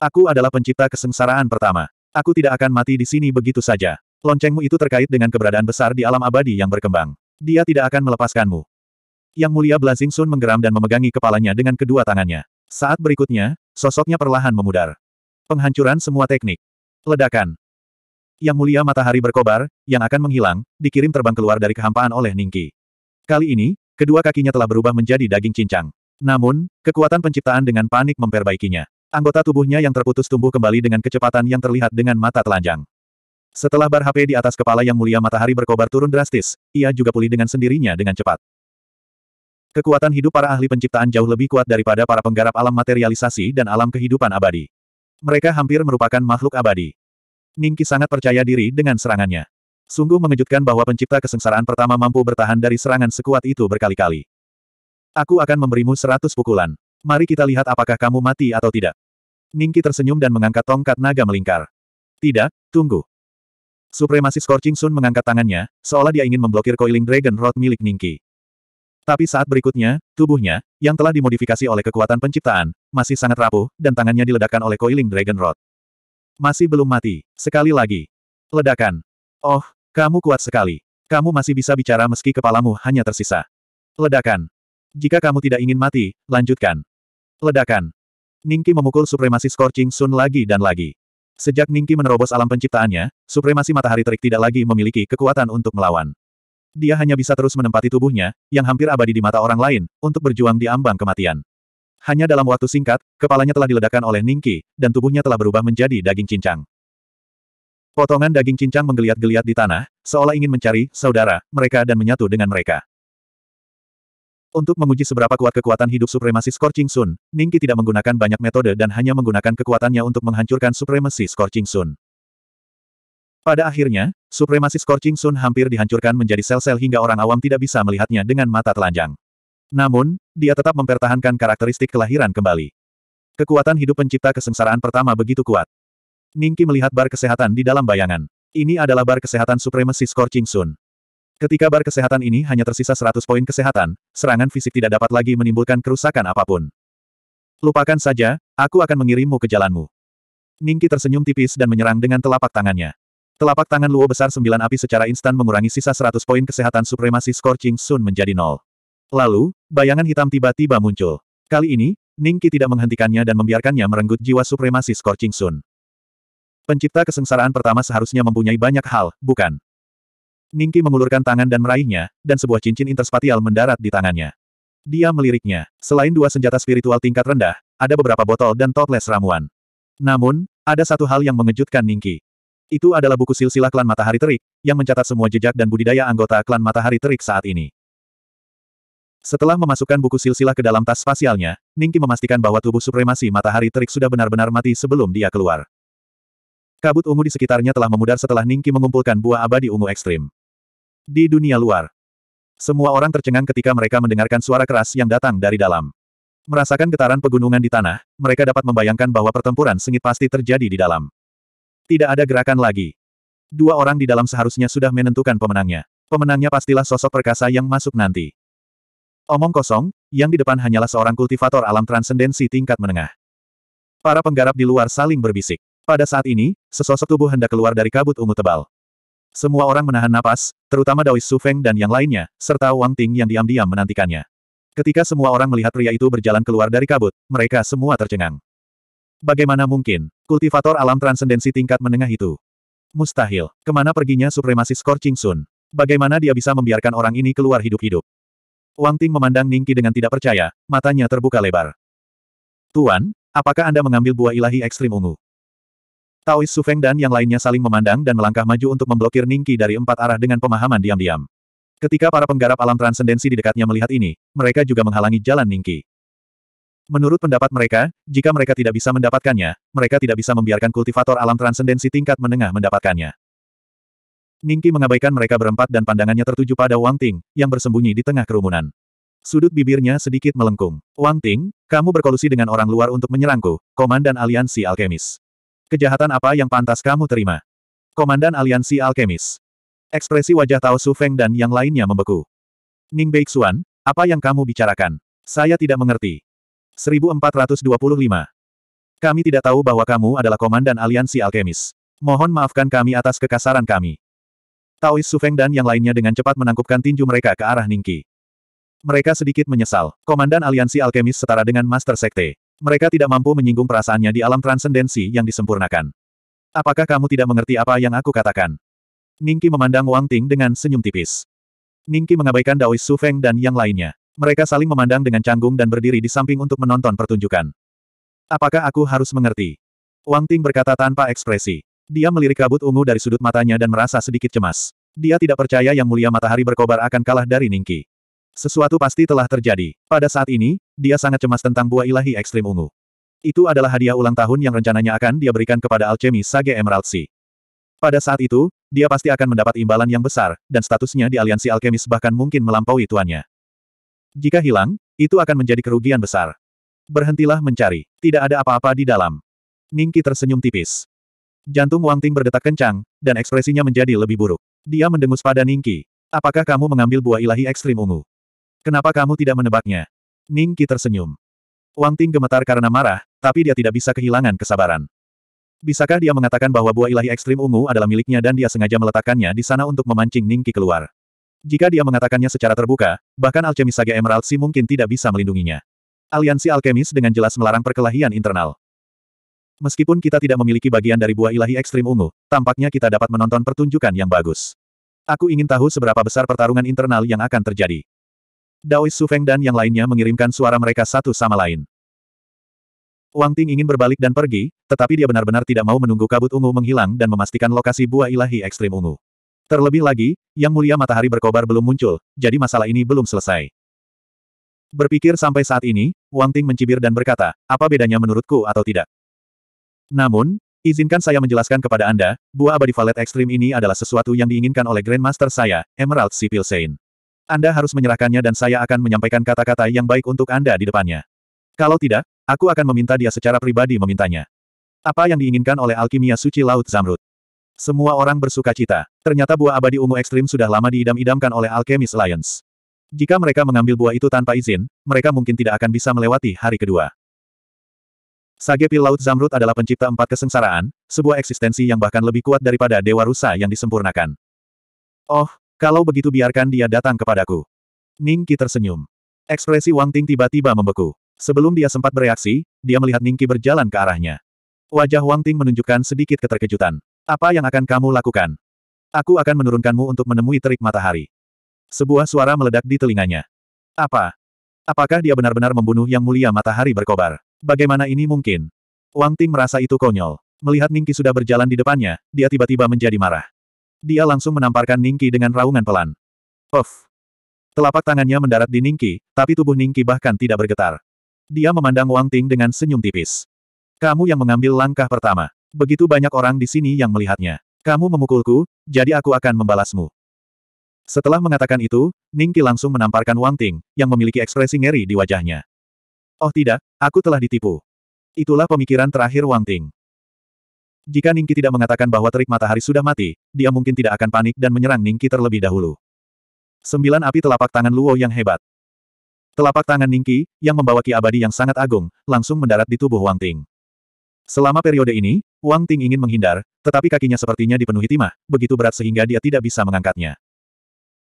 Aku adalah pencipta kesengsaraan pertama. Aku tidak akan mati di sini begitu saja. Loncengmu itu terkait dengan keberadaan besar di alam abadi yang berkembang. Dia tidak akan melepaskanmu. Yang mulia Blazing Sun menggeram dan memegangi kepalanya dengan kedua tangannya. Saat berikutnya, sosoknya perlahan memudar. Penghancuran semua teknik. Ledakan. Yang mulia matahari berkobar, yang akan menghilang, dikirim terbang keluar dari kehampaan oleh Ningki. Kali ini, kedua kakinya telah berubah menjadi daging cincang. Namun, kekuatan penciptaan dengan panik memperbaikinya. Anggota tubuhnya yang terputus tumbuh kembali dengan kecepatan yang terlihat dengan mata telanjang. Setelah bar HP di atas kepala yang mulia matahari berkobar turun drastis, ia juga pulih dengan sendirinya dengan cepat. Kekuatan hidup para ahli penciptaan jauh lebih kuat daripada para penggarap alam materialisasi dan alam kehidupan abadi. Mereka hampir merupakan makhluk abadi. Ningki sangat percaya diri dengan serangannya. Sungguh mengejutkan bahwa pencipta kesengsaraan pertama mampu bertahan dari serangan sekuat itu berkali-kali. Aku akan memberimu seratus pukulan. Mari kita lihat apakah kamu mati atau tidak. Ningki tersenyum dan mengangkat tongkat naga melingkar. Tidak, tunggu. Supremasi Scorching Sun mengangkat tangannya, seolah dia ingin memblokir coiling Dragon Rod milik Ningki. Tapi saat berikutnya, tubuhnya, yang telah dimodifikasi oleh kekuatan penciptaan, masih sangat rapuh, dan tangannya diledakkan oleh coiling Dragon Rod. Masih belum mati. Sekali lagi. Ledakan. Oh, kamu kuat sekali. Kamu masih bisa bicara meski kepalamu hanya tersisa. Ledakan. Jika kamu tidak ingin mati, lanjutkan. Ledakan. Ningki memukul supremasi Scorching Sun lagi dan lagi. Sejak Ningki menerobos alam penciptaannya, supremasi matahari terik tidak lagi memiliki kekuatan untuk melawan. Dia hanya bisa terus menempati tubuhnya, yang hampir abadi di mata orang lain, untuk berjuang di ambang kematian. Hanya dalam waktu singkat, kepalanya telah diledakkan oleh Ningki, dan tubuhnya telah berubah menjadi daging cincang. Potongan daging cincang menggeliat-geliat di tanah, seolah ingin mencari saudara mereka dan menyatu dengan mereka. Untuk menguji seberapa kuat kekuatan hidup supremasi Scorching Sun, Ningki tidak menggunakan banyak metode dan hanya menggunakan kekuatannya untuk menghancurkan supremasi Scorching Sun. Pada akhirnya, supremasi Scorching Sun hampir dihancurkan menjadi sel-sel hingga orang awam tidak bisa melihatnya dengan mata telanjang. Namun, dia tetap mempertahankan karakteristik kelahiran kembali. Kekuatan hidup pencipta kesengsaraan pertama begitu kuat. Ningki melihat bar kesehatan di dalam bayangan. Ini adalah bar kesehatan supremasi Scorching Sun. Ketika bar kesehatan ini hanya tersisa 100 poin kesehatan, serangan fisik tidak dapat lagi menimbulkan kerusakan apapun. Lupakan saja, aku akan mengirimmu ke jalanmu. Ningki tersenyum tipis dan menyerang dengan telapak tangannya. Telapak tangan Luo besar sembilan api secara instan mengurangi sisa 100 poin kesehatan supremasi Scorching Sun menjadi nol. Lalu, bayangan hitam tiba-tiba muncul. Kali ini, Ningki tidak menghentikannya dan membiarkannya merenggut jiwa supremasi Scorching Sun. Pencipta kesengsaraan pertama seharusnya mempunyai banyak hal, bukan? Ningki mengulurkan tangan dan meraihnya, dan sebuah cincin interspatial mendarat di tangannya. Dia meliriknya. Selain dua senjata spiritual tingkat rendah, ada beberapa botol dan toples ramuan. Namun, ada satu hal yang mengejutkan Ningki. Itu adalah buku silsilah klan Matahari Terik, yang mencatat semua jejak dan budidaya anggota klan Matahari Terik saat ini. Setelah memasukkan buku silsilah ke dalam tas spasialnya, Ningki memastikan bahwa tubuh supremasi Matahari Terik sudah benar-benar mati sebelum dia keluar. Kabut ungu di sekitarnya telah memudar setelah Ningki mengumpulkan buah abadi ungu ekstrim. Di dunia luar. Semua orang tercengang ketika mereka mendengarkan suara keras yang datang dari dalam. Merasakan getaran pegunungan di tanah, mereka dapat membayangkan bahwa pertempuran sengit pasti terjadi di dalam. Tidak ada gerakan lagi. Dua orang di dalam seharusnya sudah menentukan pemenangnya. Pemenangnya pastilah sosok perkasa yang masuk nanti. Omong kosong, yang di depan hanyalah seorang kultivator alam transendensi tingkat menengah. Para penggarap di luar saling berbisik. Pada saat ini, sesosok tubuh hendak keluar dari kabut ungu tebal. Semua orang menahan napas, terutama Daois Feng dan yang lainnya, serta Wang Ting yang diam-diam menantikannya. Ketika semua orang melihat pria itu berjalan keluar dari kabut, mereka semua tercengang. Bagaimana mungkin, kultivator alam transendensi tingkat menengah itu? Mustahil, kemana perginya supremasi Scorching Sun? Bagaimana dia bisa membiarkan orang ini keluar hidup-hidup? Wang Ting memandang Ningki dengan tidak percaya, matanya terbuka lebar. Tuan, apakah Anda mengambil buah ilahi ekstrim ungu? Taois Feng dan yang lainnya saling memandang dan melangkah maju untuk memblokir Ningki dari empat arah dengan pemahaman diam-diam. Ketika para penggarap alam transendensi di dekatnya melihat ini, mereka juga menghalangi jalan Ningki. Menurut pendapat mereka, jika mereka tidak bisa mendapatkannya, mereka tidak bisa membiarkan kultivator alam transendensi tingkat menengah mendapatkannya. Ningki mengabaikan mereka berempat dan pandangannya tertuju pada Wang Ting, yang bersembunyi di tengah kerumunan. Sudut bibirnya sedikit melengkung. Wang Ting, kamu berkolusi dengan orang luar untuk menyerangku, Komandan Aliansi Alkemis. Kejahatan apa yang pantas kamu terima? Komandan Aliansi Alkemis. Ekspresi wajah Tao Su Feng dan yang lainnya membeku. Ning Beixuan, apa yang kamu bicarakan? Saya tidak mengerti. 1425. Kami tidak tahu bahwa kamu adalah komandan Aliansi Alkemis. Mohon maafkan kami atas kekasaran kami. Taois Feng dan yang lainnya dengan cepat menangkupkan tinju mereka ke arah Ningki. Mereka sedikit menyesal. Komandan Aliansi Alkemis setara dengan Master Sekte. Mereka tidak mampu menyinggung perasaannya di alam transendensi yang disempurnakan. Apakah kamu tidak mengerti apa yang aku katakan? Ningki memandang Wang Ting dengan senyum tipis. Ningki mengabaikan Daois Su Feng dan yang lainnya. Mereka saling memandang dengan canggung dan berdiri di samping untuk menonton pertunjukan. Apakah aku harus mengerti? Wang Ting berkata tanpa ekspresi. Dia melirik kabut ungu dari sudut matanya dan merasa sedikit cemas. Dia tidak percaya Yang Mulia Matahari Berkobar akan kalah dari Ningki. Sesuatu pasti telah terjadi. Pada saat ini, dia sangat cemas tentang buah ilahi ekstrim ungu. Itu adalah hadiah ulang tahun yang rencananya akan dia berikan kepada alchemy Sage Emerald Sea. Pada saat itu, dia pasti akan mendapat imbalan yang besar, dan statusnya di aliansi alkemis bahkan mungkin melampaui tuannya. Jika hilang, itu akan menjadi kerugian besar. Berhentilah mencari. Tidak ada apa-apa di dalam. Ningki tersenyum tipis. Jantung Wang Ting berdetak kencang, dan ekspresinya menjadi lebih buruk. Dia mendengus pada Ningki. Apakah kamu mengambil buah ilahi ekstrim ungu? Kenapa kamu tidak menebaknya? Ning Qi tersenyum. Wang Ting gemetar karena marah, tapi dia tidak bisa kehilangan kesabaran. Bisakah dia mengatakan bahwa buah ilahi ekstrim ungu adalah miliknya dan dia sengaja meletakkannya di sana untuk memancing Ning Qi keluar? Jika dia mengatakannya secara terbuka, bahkan alkemis Saga Emerald si mungkin tidak bisa melindunginya. Aliansi alkemis dengan jelas melarang perkelahian internal. Meskipun kita tidak memiliki bagian dari buah ilahi ekstrim ungu, tampaknya kita dapat menonton pertunjukan yang bagus. Aku ingin tahu seberapa besar pertarungan internal yang akan terjadi. Su Sufeng dan yang lainnya mengirimkan suara mereka satu sama lain. Wang Ting ingin berbalik dan pergi, tetapi dia benar-benar tidak mau menunggu kabut ungu menghilang dan memastikan lokasi buah ilahi ekstrim ungu. Terlebih lagi, Yang Mulia Matahari berkobar belum muncul, jadi masalah ini belum selesai. Berpikir sampai saat ini, Wang Ting mencibir dan berkata, apa bedanya menurutku atau tidak? Namun, izinkan saya menjelaskan kepada Anda, buah abadi valet ekstrim ini adalah sesuatu yang diinginkan oleh Grandmaster saya, Emerald Sipil Saint. Anda harus menyerahkannya dan saya akan menyampaikan kata-kata yang baik untuk Anda di depannya. Kalau tidak, aku akan meminta dia secara pribadi memintanya. Apa yang diinginkan oleh alkimia suci Laut Zamrud? Semua orang bersuka cita. Ternyata buah abadi ungu ekstrim sudah lama diidam-idamkan oleh Alchemist Alliance. Jika mereka mengambil buah itu tanpa izin, mereka mungkin tidak akan bisa melewati hari kedua. Sage Pil Laut Zamrud adalah pencipta empat kesengsaraan, sebuah eksistensi yang bahkan lebih kuat daripada Dewa Rusa yang disempurnakan. Oh, kalau begitu biarkan dia datang kepadaku. Ning Qi tersenyum. Ekspresi Wang Ting tiba-tiba membeku. Sebelum dia sempat bereaksi, dia melihat Ning Qi berjalan ke arahnya. Wajah Wang Ting menunjukkan sedikit keterkejutan. Apa yang akan kamu lakukan? Aku akan menurunkanmu untuk menemui terik matahari. Sebuah suara meledak di telinganya. Apa? Apakah dia benar-benar membunuh yang mulia matahari berkobar? Bagaimana ini mungkin? Wang Ting merasa itu konyol. Melihat Ningki sudah berjalan di depannya, dia tiba-tiba menjadi marah. Dia langsung menamparkan Ningki dengan raungan pelan. Puff! Telapak tangannya mendarat di Ningki, tapi tubuh Ningki bahkan tidak bergetar. Dia memandang Wang Ting dengan senyum tipis. Kamu yang mengambil langkah pertama. Begitu banyak orang di sini yang melihatnya. Kamu memukulku, jadi aku akan membalasmu. Setelah mengatakan itu, Ningki langsung menamparkan Wang Ting, yang memiliki ekspresi ngeri di wajahnya. Oh tidak, aku telah ditipu. Itulah pemikiran terakhir Wang Ting. Jika Ningki tidak mengatakan bahwa terik matahari sudah mati, dia mungkin tidak akan panik dan menyerang Ningki terlebih dahulu. Sembilan api telapak tangan Luo yang hebat. Telapak tangan Ningki, yang membawa ki abadi yang sangat agung, langsung mendarat di tubuh Wang Ting. Selama periode ini, Wang Ting ingin menghindar, tetapi kakinya sepertinya dipenuhi timah, begitu berat sehingga dia tidak bisa mengangkatnya.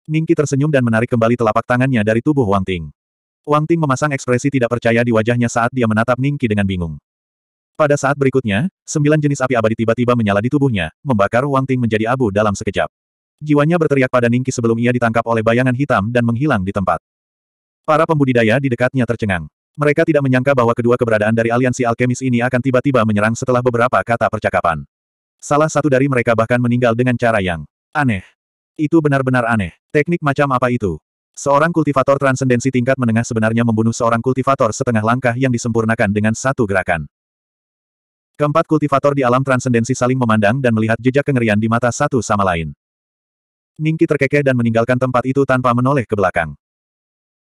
Ningki tersenyum dan menarik kembali telapak tangannya dari tubuh Wang Ting. Wang Ting memasang ekspresi tidak percaya di wajahnya saat dia menatap Ningki dengan bingung. Pada saat berikutnya, sembilan jenis api abadi tiba-tiba menyala di tubuhnya, membakar Wang Ting menjadi abu dalam sekejap. Jiwanya berteriak pada Ningki sebelum ia ditangkap oleh bayangan hitam dan menghilang di tempat. Para pembudidaya di dekatnya tercengang. Mereka tidak menyangka bahwa kedua keberadaan dari aliansi alkemis ini akan tiba-tiba menyerang setelah beberapa kata percakapan. Salah satu dari mereka bahkan meninggal dengan cara yang aneh. Itu benar-benar aneh. Teknik macam apa itu? Seorang kultivator transendensi tingkat menengah sebenarnya membunuh seorang kultivator setengah langkah yang disempurnakan dengan satu gerakan. Keempat kultivator di alam transendensi saling memandang dan melihat jejak kengerian di mata satu sama lain. Ningki terkekeh dan meninggalkan tempat itu tanpa menoleh ke belakang.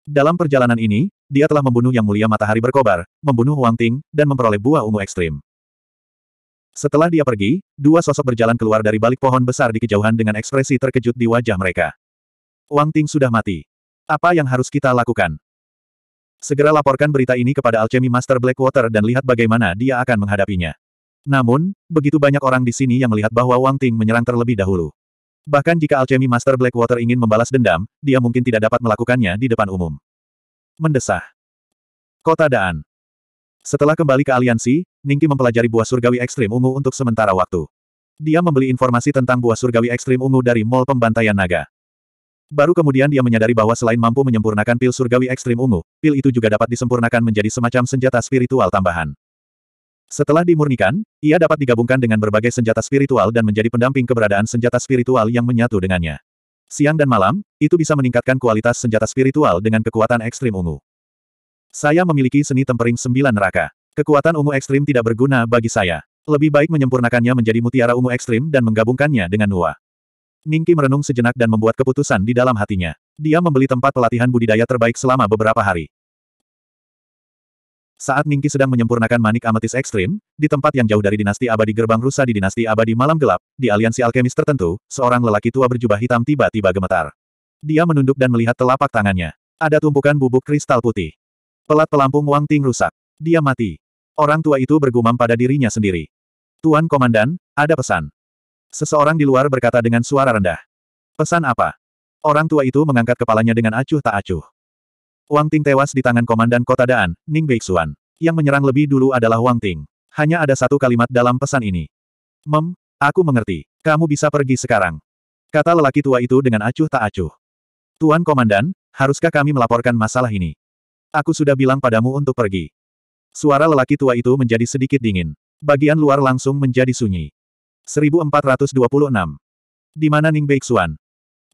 Dalam perjalanan ini, dia telah membunuh Yang Mulia Matahari Berkobar, membunuh Huang Ting, dan memperoleh buah ungu ekstrim. Setelah dia pergi, dua sosok berjalan keluar dari balik pohon besar di kejauhan dengan ekspresi terkejut di wajah mereka. Wang Ting sudah mati. Apa yang harus kita lakukan? Segera laporkan berita ini kepada Alchemy Master Blackwater dan lihat bagaimana dia akan menghadapinya. Namun, begitu banyak orang di sini yang melihat bahwa Wang Ting menyerang terlebih dahulu. Bahkan jika Alchemy Master Blackwater ingin membalas dendam, dia mungkin tidak dapat melakukannya di depan umum. Mendesah. Kota Daan. Setelah kembali ke aliansi, Ningki mempelajari buah surgawi ekstrim ungu untuk sementara waktu. Dia membeli informasi tentang buah surgawi ekstrim ungu dari Mall Pembantaian Naga. Baru kemudian dia menyadari bahwa selain mampu menyempurnakan pil surgawi ekstrim ungu, pil itu juga dapat disempurnakan menjadi semacam senjata spiritual tambahan. Setelah dimurnikan, ia dapat digabungkan dengan berbagai senjata spiritual dan menjadi pendamping keberadaan senjata spiritual yang menyatu dengannya. Siang dan malam, itu bisa meningkatkan kualitas senjata spiritual dengan kekuatan ekstrim ungu. Saya memiliki seni tempering sembilan neraka. Kekuatan ungu ekstrim tidak berguna bagi saya. Lebih baik menyempurnakannya menjadi mutiara ungu ekstrim dan menggabungkannya dengan nuwa. Ningki merenung sejenak dan membuat keputusan di dalam hatinya. Dia membeli tempat pelatihan budidaya terbaik selama beberapa hari. Saat Ningki sedang menyempurnakan manik ametis ekstrim, di tempat yang jauh dari dinasti abadi gerbang rusa di dinasti abadi malam gelap, di aliansi alkemis tertentu, seorang lelaki tua berjubah hitam tiba-tiba gemetar. Dia menunduk dan melihat telapak tangannya. Ada tumpukan bubuk kristal putih. Pelat pelampung Wang Ting rusak. Dia mati. Orang tua itu bergumam pada dirinya sendiri. Tuan Komandan, ada pesan. Seseorang di luar berkata dengan suara rendah. Pesan apa? Orang tua itu mengangkat kepalanya dengan acuh tak acuh. Wang Ting tewas di tangan komandan kota Daan, Ning Beixuan. Yang menyerang lebih dulu adalah Wang Ting. Hanya ada satu kalimat dalam pesan ini. Mem, aku mengerti. Kamu bisa pergi sekarang. Kata lelaki tua itu dengan acuh tak acuh. Tuan Komandan, haruskah kami melaporkan masalah ini? Aku sudah bilang padamu untuk pergi. Suara lelaki tua itu menjadi sedikit dingin. Bagian luar langsung menjadi sunyi. 1426. Di mana Ning Beixuan?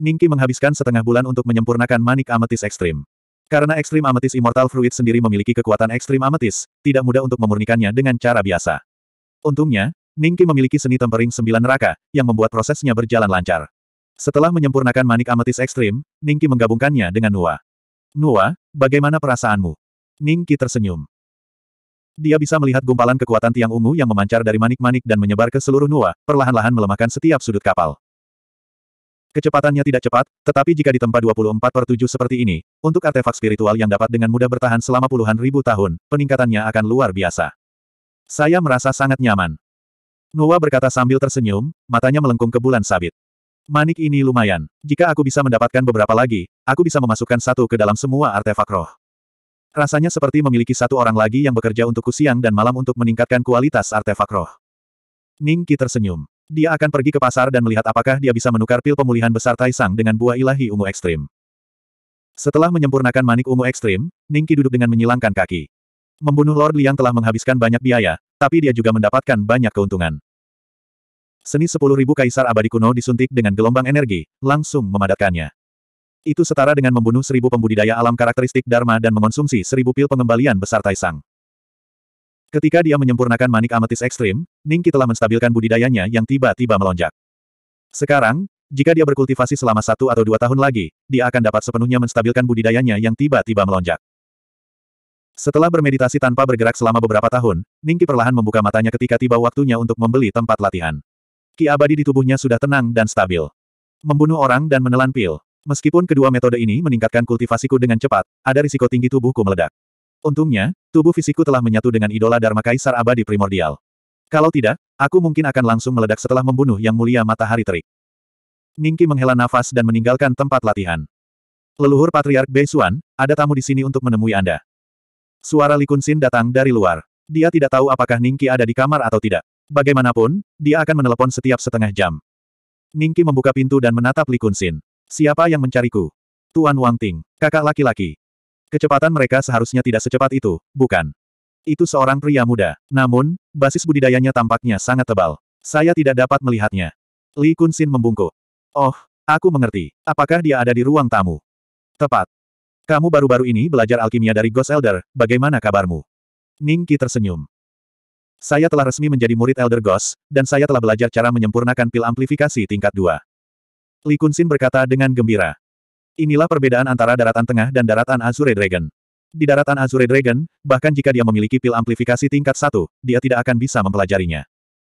Ning Qi menghabiskan setengah bulan untuk menyempurnakan manik ametis ekstrim. Karena ekstrim ametis immortal fruit sendiri memiliki kekuatan ekstrim ametis, tidak mudah untuk memurnikannya dengan cara biasa. Untungnya, Ning Qi memiliki seni tempering sembilan neraka, yang membuat prosesnya berjalan lancar. Setelah menyempurnakan manik ametis ekstrim, Ning Qi menggabungkannya dengan Nua. Nua, bagaimana perasaanmu? Ning Qi tersenyum. Dia bisa melihat gumpalan kekuatan tiang ungu yang memancar dari manik-manik dan menyebar ke seluruh Nuwa, perlahan-lahan melemahkan setiap sudut kapal. Kecepatannya tidak cepat, tetapi jika ditempa 24 per 7 seperti ini, untuk artefak spiritual yang dapat dengan mudah bertahan selama puluhan ribu tahun, peningkatannya akan luar biasa. Saya merasa sangat nyaman. Nuwa berkata sambil tersenyum, matanya melengkung ke bulan sabit. Manik ini lumayan. Jika aku bisa mendapatkan beberapa lagi, aku bisa memasukkan satu ke dalam semua artefak roh. Rasanya seperti memiliki satu orang lagi yang bekerja untuk siang dan malam untuk meningkatkan kualitas artefak roh. Ning Qi tersenyum. Dia akan pergi ke pasar dan melihat apakah dia bisa menukar pil pemulihan besar Taisang dengan buah ilahi ungu ekstrim. Setelah menyempurnakan manik ungu ekstrim, Ning Qi duduk dengan menyilangkan kaki. Membunuh Lord Liang telah menghabiskan banyak biaya, tapi dia juga mendapatkan banyak keuntungan. Seni 10.000 kaisar abadi kuno disuntik dengan gelombang energi, langsung memadatkannya. Itu setara dengan membunuh seribu pembudidaya alam karakteristik Dharma dan mengonsumsi seribu pil pengembalian besar Taisang. Ketika dia menyempurnakan manik ametis ekstrim, Ningki telah menstabilkan budidayanya yang tiba-tiba melonjak. Sekarang, jika dia berkultivasi selama satu atau dua tahun lagi, dia akan dapat sepenuhnya menstabilkan budidayanya yang tiba-tiba melonjak. Setelah bermeditasi tanpa bergerak selama beberapa tahun, Ningki perlahan membuka matanya ketika tiba waktunya untuk membeli tempat latihan. Ki abadi di tubuhnya sudah tenang dan stabil. Membunuh orang dan menelan pil. Meskipun kedua metode ini meningkatkan kultivasiku dengan cepat, ada risiko tinggi tubuhku meledak. Untungnya, tubuh fisikku telah menyatu dengan idola Dharma Kaisar abadi primordial. Kalau tidak, aku mungkin akan langsung meledak setelah membunuh Yang Mulia Matahari Terik. Ningki menghela nafas dan meninggalkan tempat latihan. Leluhur Patriark Beisuan, ada tamu di sini untuk menemui Anda. Suara Li Kunsin datang dari luar. Dia tidak tahu apakah Ningki ada di kamar atau tidak. Bagaimanapun, dia akan menelepon setiap setengah jam. Ningki membuka pintu dan menatap Li Kunsin. Siapa yang mencariku? Tuan Wang Ting, kakak laki-laki. Kecepatan mereka seharusnya tidak secepat itu, bukan? Itu seorang pria muda. Namun, basis budidayanya tampaknya sangat tebal. Saya tidak dapat melihatnya. Li Kunsin membungkuk. Oh, aku mengerti. Apakah dia ada di ruang tamu? Tepat. Kamu baru-baru ini belajar alkimia dari Ghost Elder, bagaimana kabarmu? Ning Qi tersenyum. Saya telah resmi menjadi murid Elder Ghost, dan saya telah belajar cara menyempurnakan pil amplifikasi tingkat 2. Li Kunsin berkata dengan gembira. Inilah perbedaan antara daratan tengah dan daratan Azure Dragon. Di daratan Azure Dragon, bahkan jika dia memiliki pil amplifikasi tingkat satu, dia tidak akan bisa mempelajarinya.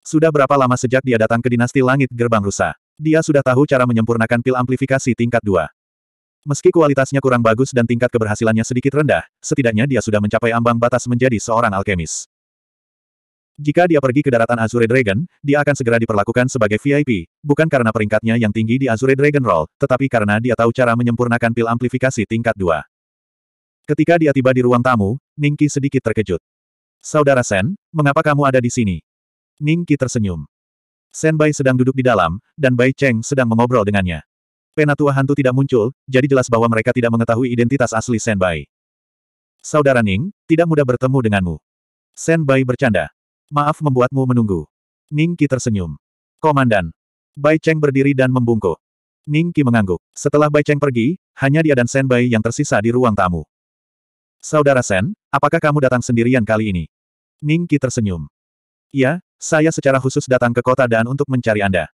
Sudah berapa lama sejak dia datang ke dinasti langit gerbang rusa? Dia sudah tahu cara menyempurnakan pil amplifikasi tingkat dua. Meski kualitasnya kurang bagus dan tingkat keberhasilannya sedikit rendah, setidaknya dia sudah mencapai ambang batas menjadi seorang alkemis. Jika dia pergi ke daratan Azure Dragon, dia akan segera diperlakukan sebagai VIP, bukan karena peringkatnya yang tinggi di Azure Dragon Roll, tetapi karena dia tahu cara menyempurnakan pil amplifikasi tingkat 2. Ketika dia tiba di ruang tamu, Ningki sedikit terkejut. Saudara Sen, mengapa kamu ada di sini? Ningki tersenyum. Sen Bai sedang duduk di dalam, dan Bai Cheng sedang mengobrol dengannya. Penatua hantu tidak muncul, jadi jelas bahwa mereka tidak mengetahui identitas asli Sen Bai. Saudara Ning, tidak mudah bertemu denganmu. Sen Bai bercanda. Maaf membuatmu menunggu. Ning Qi tersenyum. Komandan. Bai Cheng berdiri dan membungkuk. Ning Qi mengangguk. Setelah Bai Cheng pergi, hanya dia dan Sen Bai yang tersisa di ruang tamu. Saudara Sen, apakah kamu datang sendirian kali ini? Ning Qi tersenyum. Ya, saya secara khusus datang ke kota Dan untuk mencari Anda.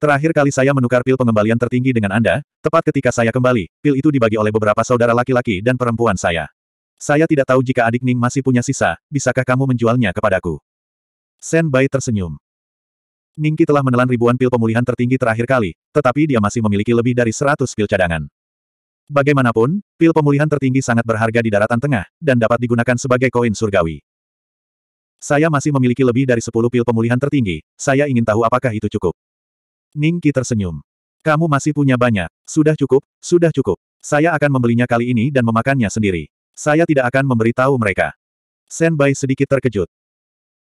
Terakhir kali saya menukar pil pengembalian tertinggi dengan Anda, tepat ketika saya kembali, pil itu dibagi oleh beberapa saudara laki-laki dan perempuan saya. Saya tidak tahu jika adik Ning masih punya sisa, bisakah kamu menjualnya kepadaku? Sen Bai tersenyum. Ningki telah menelan ribuan pil pemulihan tertinggi terakhir kali, tetapi dia masih memiliki lebih dari seratus pil cadangan. Bagaimanapun, pil pemulihan tertinggi sangat berharga di daratan tengah, dan dapat digunakan sebagai koin surgawi. Saya masih memiliki lebih dari sepuluh pil pemulihan tertinggi, saya ingin tahu apakah itu cukup. Ningki tersenyum. Kamu masih punya banyak, sudah cukup, sudah cukup. Saya akan membelinya kali ini dan memakannya sendiri. Saya tidak akan memberitahu mereka. Senbai sedikit terkejut.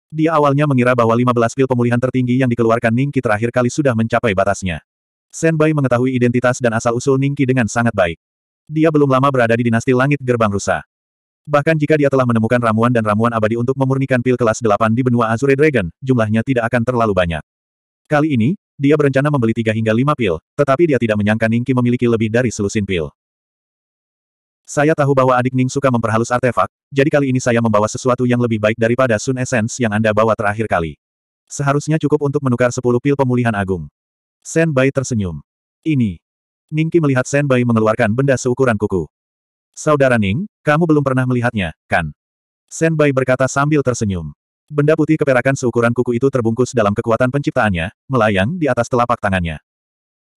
Dia awalnya mengira bahwa 15 pil pemulihan tertinggi yang dikeluarkan Ningki terakhir kali sudah mencapai batasnya. Senbai mengetahui identitas dan asal-usul Ningki dengan sangat baik. Dia belum lama berada di dinasti langit gerbang rusa. Bahkan jika dia telah menemukan ramuan dan ramuan abadi untuk memurnikan pil kelas 8 di benua Azure Dragon, jumlahnya tidak akan terlalu banyak. Kali ini, dia berencana membeli 3 hingga 5 pil, tetapi dia tidak menyangka Ningki memiliki lebih dari selusin pil. Saya tahu bahwa adik Ning suka memperhalus artefak, jadi kali ini saya membawa sesuatu yang lebih baik daripada Sun Essence yang Anda bawa terakhir kali. Seharusnya cukup untuk menukar 10 pil pemulihan agung. Sen Bai tersenyum. Ini. Ningki melihat Sen Bai mengeluarkan benda seukuran kuku. Saudara Ning, kamu belum pernah melihatnya, kan? Sen Bai berkata sambil tersenyum. Benda putih keperakan seukuran kuku itu terbungkus dalam kekuatan penciptaannya, melayang di atas telapak tangannya.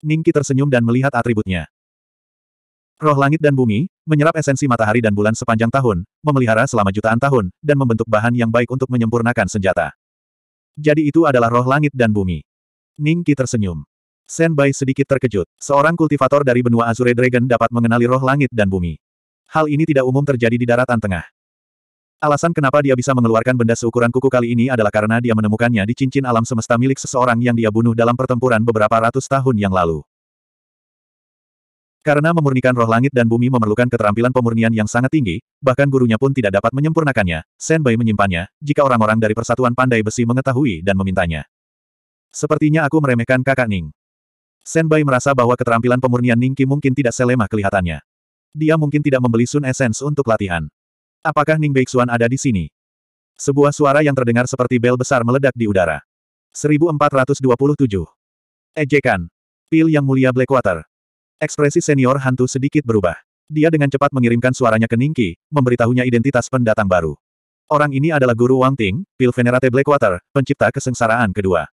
Ningki tersenyum dan melihat atributnya. Roh langit dan bumi, menyerap esensi matahari dan bulan sepanjang tahun, memelihara selama jutaan tahun, dan membentuk bahan yang baik untuk menyempurnakan senjata. Jadi itu adalah roh langit dan bumi. Ning Qi tersenyum. Sen Bai sedikit terkejut. Seorang kultivator dari benua Azure Dragon dapat mengenali roh langit dan bumi. Hal ini tidak umum terjadi di daratan tengah. Alasan kenapa dia bisa mengeluarkan benda seukuran kuku kali ini adalah karena dia menemukannya di cincin alam semesta milik seseorang yang dia bunuh dalam pertempuran beberapa ratus tahun yang lalu. Karena memurnikan roh langit dan bumi memerlukan keterampilan pemurnian yang sangat tinggi, bahkan gurunya pun tidak dapat menyempurnakannya, Senbei menyimpannya, jika orang-orang dari Persatuan Pandai Besi mengetahui dan memintanya. Sepertinya aku meremehkan kakak Ning. Senbei merasa bahwa keterampilan pemurnian Ningki mungkin tidak selemah kelihatannya. Dia mungkin tidak membeli Sun Essence untuk latihan. Apakah Ning Beixuan ada di sini? Sebuah suara yang terdengar seperti bel besar meledak di udara. 1427. Ejekan. Pil yang mulia Blackwater. Ekspresi senior hantu sedikit berubah. Dia dengan cepat mengirimkan suaranya ke Ningki, memberitahunya identitas pendatang baru. Orang ini adalah Guru Wang Ting, Pil Venerate Blackwater, pencipta kesengsaraan kedua.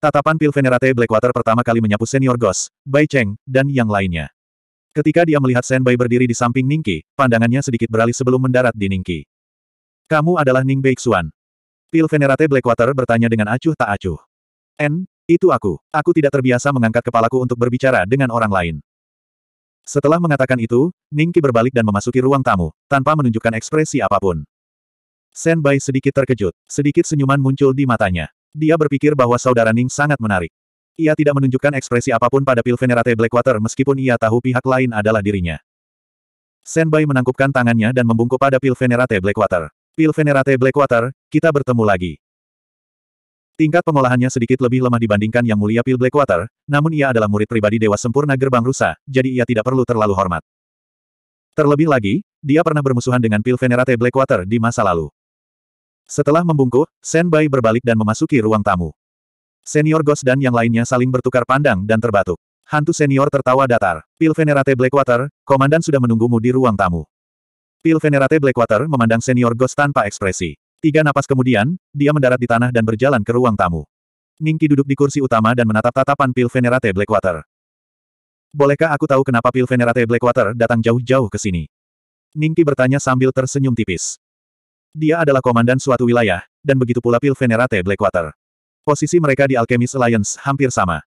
Tatapan Pil Venerate Blackwater pertama kali menyapu senior Ghost, Bai Cheng, dan yang lainnya. Ketika dia melihat Sen Bai berdiri di samping Ningki, pandangannya sedikit beralih sebelum mendarat di Ningki. Kamu adalah Ning Xuan, Pil Venerate Blackwater bertanya dengan acuh tak acuh. N, itu aku. Aku tidak terbiasa mengangkat kepalaku untuk berbicara dengan orang lain. Setelah mengatakan itu, Ningki berbalik dan memasuki ruang tamu, tanpa menunjukkan ekspresi apapun. senbai sedikit terkejut, sedikit senyuman muncul di matanya. Dia berpikir bahwa saudara Ning sangat menarik. Ia tidak menunjukkan ekspresi apapun pada pil Pilvenerate Blackwater meskipun ia tahu pihak lain adalah dirinya. senbai menangkupkan tangannya dan membungkuk pada pil Pilvenerate Blackwater. Pilvenerate Blackwater, kita bertemu lagi. Tingkat pengolahannya sedikit lebih lemah dibandingkan Yang Mulia Pil Blackwater, namun ia adalah murid pribadi Dewa Sempurna Gerbang Rusa, jadi ia tidak perlu terlalu hormat. Terlebih lagi, dia pernah bermusuhan dengan Pil Venerate Blackwater di masa lalu. Setelah membungkuk, Senbai berbalik dan memasuki ruang tamu. Senior Ghost dan yang lainnya saling bertukar pandang dan terbatuk. Hantu senior tertawa datar. Pil Venerate Blackwater, komandan sudah menunggumu di ruang tamu. Pil Venerate Blackwater memandang senior Ghost tanpa ekspresi. Tiga napas kemudian, dia mendarat di tanah dan berjalan ke ruang tamu. Ningki duduk di kursi utama dan menatap tatapan Pil Venerate Blackwater. Bolehkah aku tahu kenapa Pil Venerate Blackwater datang jauh-jauh ke sini? Ningki bertanya sambil tersenyum tipis. Dia adalah komandan suatu wilayah, dan begitu pula Pil Venerate Blackwater. Posisi mereka di Alchemist Alliance hampir sama.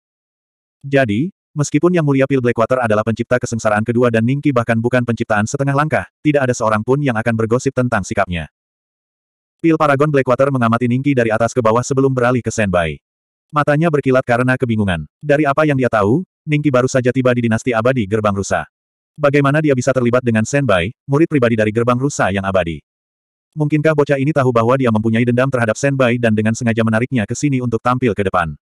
Jadi, meskipun Yang Mulia Pil Blackwater adalah pencipta kesengsaraan kedua dan Ningki bahkan bukan penciptaan setengah langkah, tidak ada seorang pun yang akan bergosip tentang sikapnya. Pil Paragon Blackwater mengamati Ningki dari atas ke bawah sebelum beralih ke Senbai. Matanya berkilat karena kebingungan. Dari apa yang dia tahu, Ningki baru saja tiba di dinasti abadi Gerbang Rusa. Bagaimana dia bisa terlibat dengan Senbai, murid pribadi dari Gerbang Rusa yang abadi? Mungkinkah bocah ini tahu bahwa dia mempunyai dendam terhadap Senbai dan dengan sengaja menariknya ke sini untuk tampil ke depan?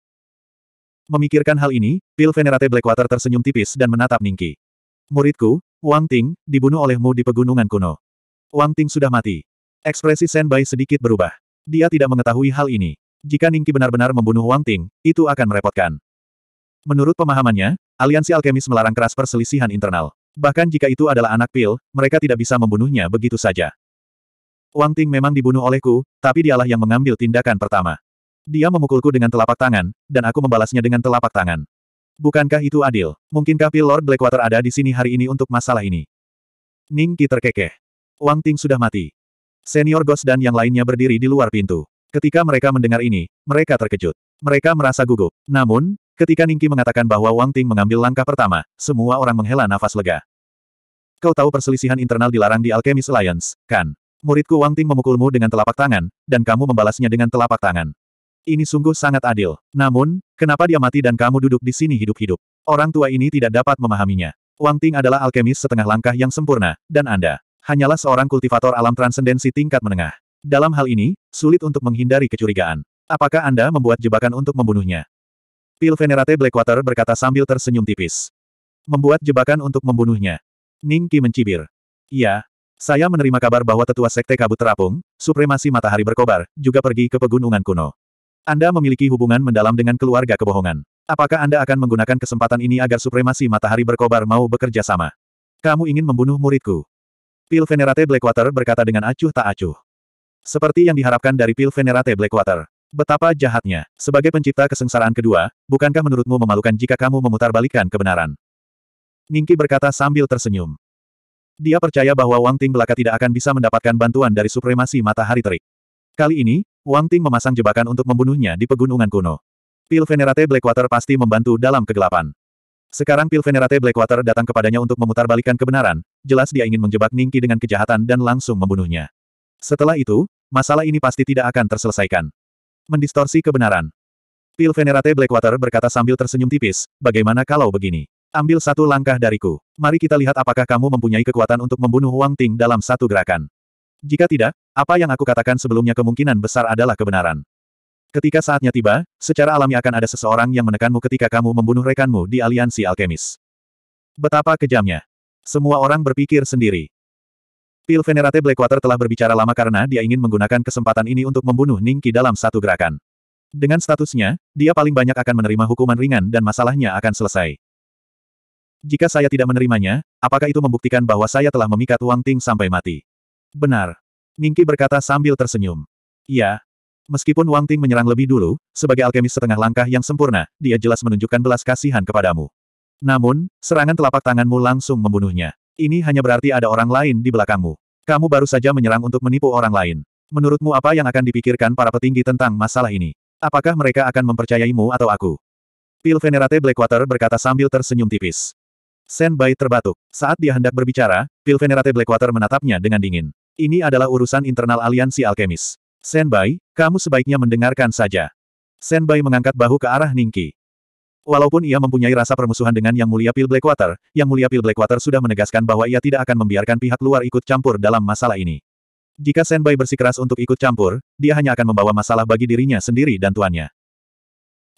Memikirkan hal ini, Pil Venerate Blackwater tersenyum tipis dan menatap Ningki. Muridku, Wang Ting, dibunuh olehmu di pegunungan kuno. Wang Ting sudah mati. Ekspresi Bai sedikit berubah. Dia tidak mengetahui hal ini. Jika Ningki benar-benar membunuh Wang Ting, itu akan merepotkan. Menurut pemahamannya, aliansi alkemis melarang keras perselisihan internal. Bahkan jika itu adalah anak pil, mereka tidak bisa membunuhnya begitu saja. Wang Ting memang dibunuh olehku, tapi dialah yang mengambil tindakan pertama. Dia memukulku dengan telapak tangan, dan aku membalasnya dengan telapak tangan. Bukankah itu adil? Mungkinkah pil Lord Blackwater ada di sini hari ini untuk masalah ini? Ningki terkekeh. Wang Ting sudah mati. Senior Ghost dan yang lainnya berdiri di luar pintu. Ketika mereka mendengar ini, mereka terkejut. Mereka merasa gugup. Namun, ketika Ningki mengatakan bahwa Wang Ting mengambil langkah pertama, semua orang menghela nafas lega. Kau tahu perselisihan internal dilarang di Alchemist Alliance, kan? Muridku Wang Ting memukulmu dengan telapak tangan, dan kamu membalasnya dengan telapak tangan. Ini sungguh sangat adil. Namun, kenapa dia mati dan kamu duduk di sini hidup-hidup? Orang tua ini tidak dapat memahaminya. Wang Ting adalah alkemis setengah langkah yang sempurna, dan Anda hanyalah seorang kultivator alam transendensi tingkat menengah. Dalam hal ini, sulit untuk menghindari kecurigaan. Apakah Anda membuat jebakan untuk membunuhnya? Pil Venerate Blackwater berkata sambil tersenyum tipis. Membuat jebakan untuk membunuhnya. Ning Qi mencibir. Iya, saya menerima kabar bahwa tetua sekte kabut terapung, supremasi matahari berkobar, juga pergi ke pegunungan kuno. Anda memiliki hubungan mendalam dengan keluarga kebohongan. Apakah Anda akan menggunakan kesempatan ini agar supremasi matahari berkobar mau bekerja sama? Kamu ingin membunuh muridku? Pil Venerate Blackwater berkata dengan acuh tak acuh. Seperti yang diharapkan dari Pil Venerate Blackwater. Betapa jahatnya. Sebagai pencipta kesengsaraan kedua, bukankah menurutmu memalukan jika kamu memutarbalikkan kebenaran? Ningki berkata sambil tersenyum. Dia percaya bahwa Wang Ting belaka tidak akan bisa mendapatkan bantuan dari supremasi matahari terik. Kali ini, Wang Ting memasang jebakan untuk membunuhnya di pegunungan kuno. Pil Venerate Blackwater pasti membantu dalam kegelapan. Sekarang Pil Venerate Blackwater datang kepadanya untuk memutarbalikkan kebenaran, jelas dia ingin menjebak Ningki dengan kejahatan dan langsung membunuhnya. Setelah itu, masalah ini pasti tidak akan terselesaikan. Mendistorsi kebenaran. Pil Venerate Blackwater berkata sambil tersenyum tipis, bagaimana kalau begini? Ambil satu langkah dariku. Mari kita lihat apakah kamu mempunyai kekuatan untuk membunuh Wang Ting dalam satu gerakan. Jika tidak, apa yang aku katakan sebelumnya kemungkinan besar adalah kebenaran. Ketika saatnya tiba, secara alami akan ada seseorang yang menekanmu ketika kamu membunuh rekanmu di aliansi alkemis. Betapa kejamnya. Semua orang berpikir sendiri. Pil Venerate Blackwater telah berbicara lama karena dia ingin menggunakan kesempatan ini untuk membunuh Ningki dalam satu gerakan. Dengan statusnya, dia paling banyak akan menerima hukuman ringan dan masalahnya akan selesai. Jika saya tidak menerimanya, apakah itu membuktikan bahwa saya telah memikat Wang Ting sampai mati? Benar. Ningki berkata sambil tersenyum. Ya, Meskipun Wang Ting menyerang lebih dulu, sebagai alkemis setengah langkah yang sempurna, dia jelas menunjukkan belas kasihan kepadamu. Namun, serangan telapak tanganmu langsung membunuhnya. Ini hanya berarti ada orang lain di belakangmu. Kamu baru saja menyerang untuk menipu orang lain. Menurutmu apa yang akan dipikirkan para petinggi tentang masalah ini? Apakah mereka akan mempercayaimu atau aku? Pil Venerate Blackwater berkata sambil tersenyum tipis. Sen Bai terbatuk. Saat dia hendak berbicara, Pil Venerate Blackwater menatapnya dengan dingin. Ini adalah urusan internal aliansi alkemis. Sen Bai, kamu sebaiknya mendengarkan saja. Sen Bai mengangkat bahu ke arah Ningki. Walaupun ia mempunyai rasa permusuhan dengan Yang Mulia Pil Blackwater, Yang Mulia Pil Blackwater sudah menegaskan bahwa ia tidak akan membiarkan pihak luar ikut campur dalam masalah ini. Jika Senbai bersikeras untuk ikut campur, dia hanya akan membawa masalah bagi dirinya sendiri dan tuannya.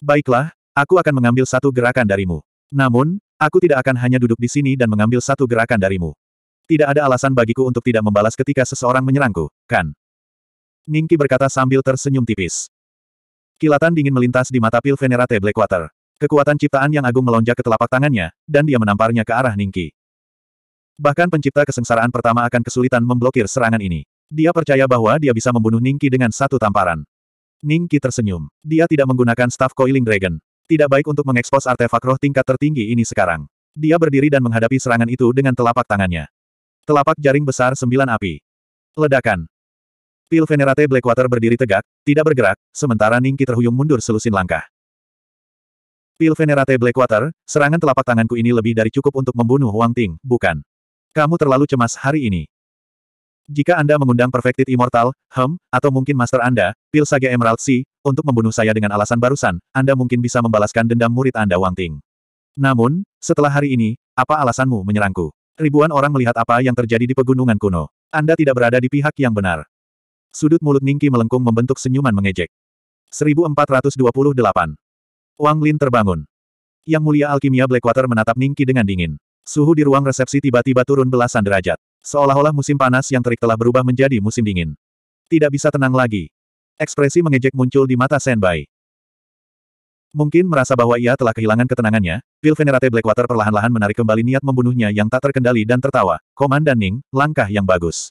Baiklah, aku akan mengambil satu gerakan darimu. Namun, aku tidak akan hanya duduk di sini dan mengambil satu gerakan darimu. Tidak ada alasan bagiku untuk tidak membalas ketika seseorang menyerangku, kan? Ningki berkata sambil tersenyum tipis. Kilatan dingin melintas di mata Pil Venerate Blackwater. Kekuatan ciptaan yang agung melonjak ke telapak tangannya, dan dia menamparnya ke arah Ningki. Bahkan pencipta kesengsaraan pertama akan kesulitan memblokir serangan ini. Dia percaya bahwa dia bisa membunuh Ningki dengan satu tamparan. Ningki tersenyum. Dia tidak menggunakan staff coiling dragon. Tidak baik untuk mengekspos artefak roh tingkat tertinggi ini sekarang. Dia berdiri dan menghadapi serangan itu dengan telapak tangannya. Telapak jaring besar sembilan api. Ledakan. Pil Venerate Blackwater berdiri tegak, tidak bergerak, sementara Ningki terhuyung mundur selusin langkah. Pil Venerate Blackwater, serangan telapak tanganku ini lebih dari cukup untuk membunuh Wang Ting, bukan? Kamu terlalu cemas hari ini. Jika Anda mengundang Perfected Immortal, Hem, atau mungkin Master Anda, Pil Sage Emerald Sea, untuk membunuh saya dengan alasan barusan, Anda mungkin bisa membalaskan dendam murid Anda Wang Ting. Namun, setelah hari ini, apa alasanmu menyerangku? Ribuan orang melihat apa yang terjadi di pegunungan kuno. Anda tidak berada di pihak yang benar. Sudut mulut Ningki melengkung membentuk senyuman mengejek. 1428 Wang Lin terbangun. Yang mulia alkimia Blackwater menatap Ningki dengan dingin. Suhu di ruang resepsi tiba-tiba turun belasan derajat. Seolah-olah musim panas yang terik telah berubah menjadi musim dingin. Tidak bisa tenang lagi. Ekspresi mengejek muncul di mata Senbai. Mungkin merasa bahwa ia telah kehilangan ketenangannya, Pil Venerate Blackwater perlahan-lahan menarik kembali niat membunuhnya yang tak terkendali dan tertawa. Komandan Ning, langkah yang bagus.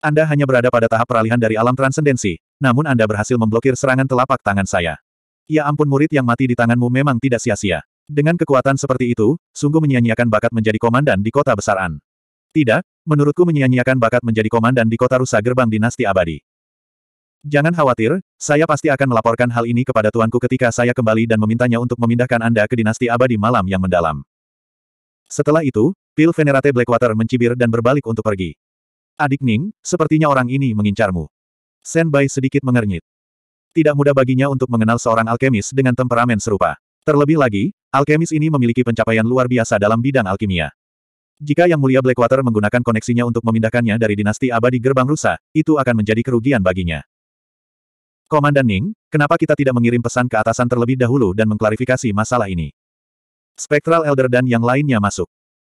Anda hanya berada pada tahap peralihan dari alam transendensi, namun Anda berhasil memblokir serangan telapak tangan saya. Ya ampun murid yang mati di tanganmu memang tidak sia-sia. Dengan kekuatan seperti itu, sungguh menyia-nyiakan bakat menjadi komandan di kota besar An. Tidak, menurutku menyia-nyiakan bakat menjadi komandan di kota rusa gerbang dinasti abadi. Jangan khawatir, saya pasti akan melaporkan hal ini kepada tuanku ketika saya kembali dan memintanya untuk memindahkan Anda ke dinasti abadi malam yang mendalam. Setelah itu, Pil Venerate Blackwater mencibir dan berbalik untuk pergi. Adik Ning, sepertinya orang ini mengincarmu. Senbai sedikit mengernyit. Tidak mudah baginya untuk mengenal seorang alkemis dengan temperamen serupa. Terlebih lagi, alkemis ini memiliki pencapaian luar biasa dalam bidang alkimia. Jika Yang Mulia Blackwater menggunakan koneksinya untuk memindahkannya dari dinasti abadi gerbang rusa, itu akan menjadi kerugian baginya. Komandan Ning, kenapa kita tidak mengirim pesan ke atasan terlebih dahulu dan mengklarifikasi masalah ini? Spectral Elder dan yang lainnya masuk.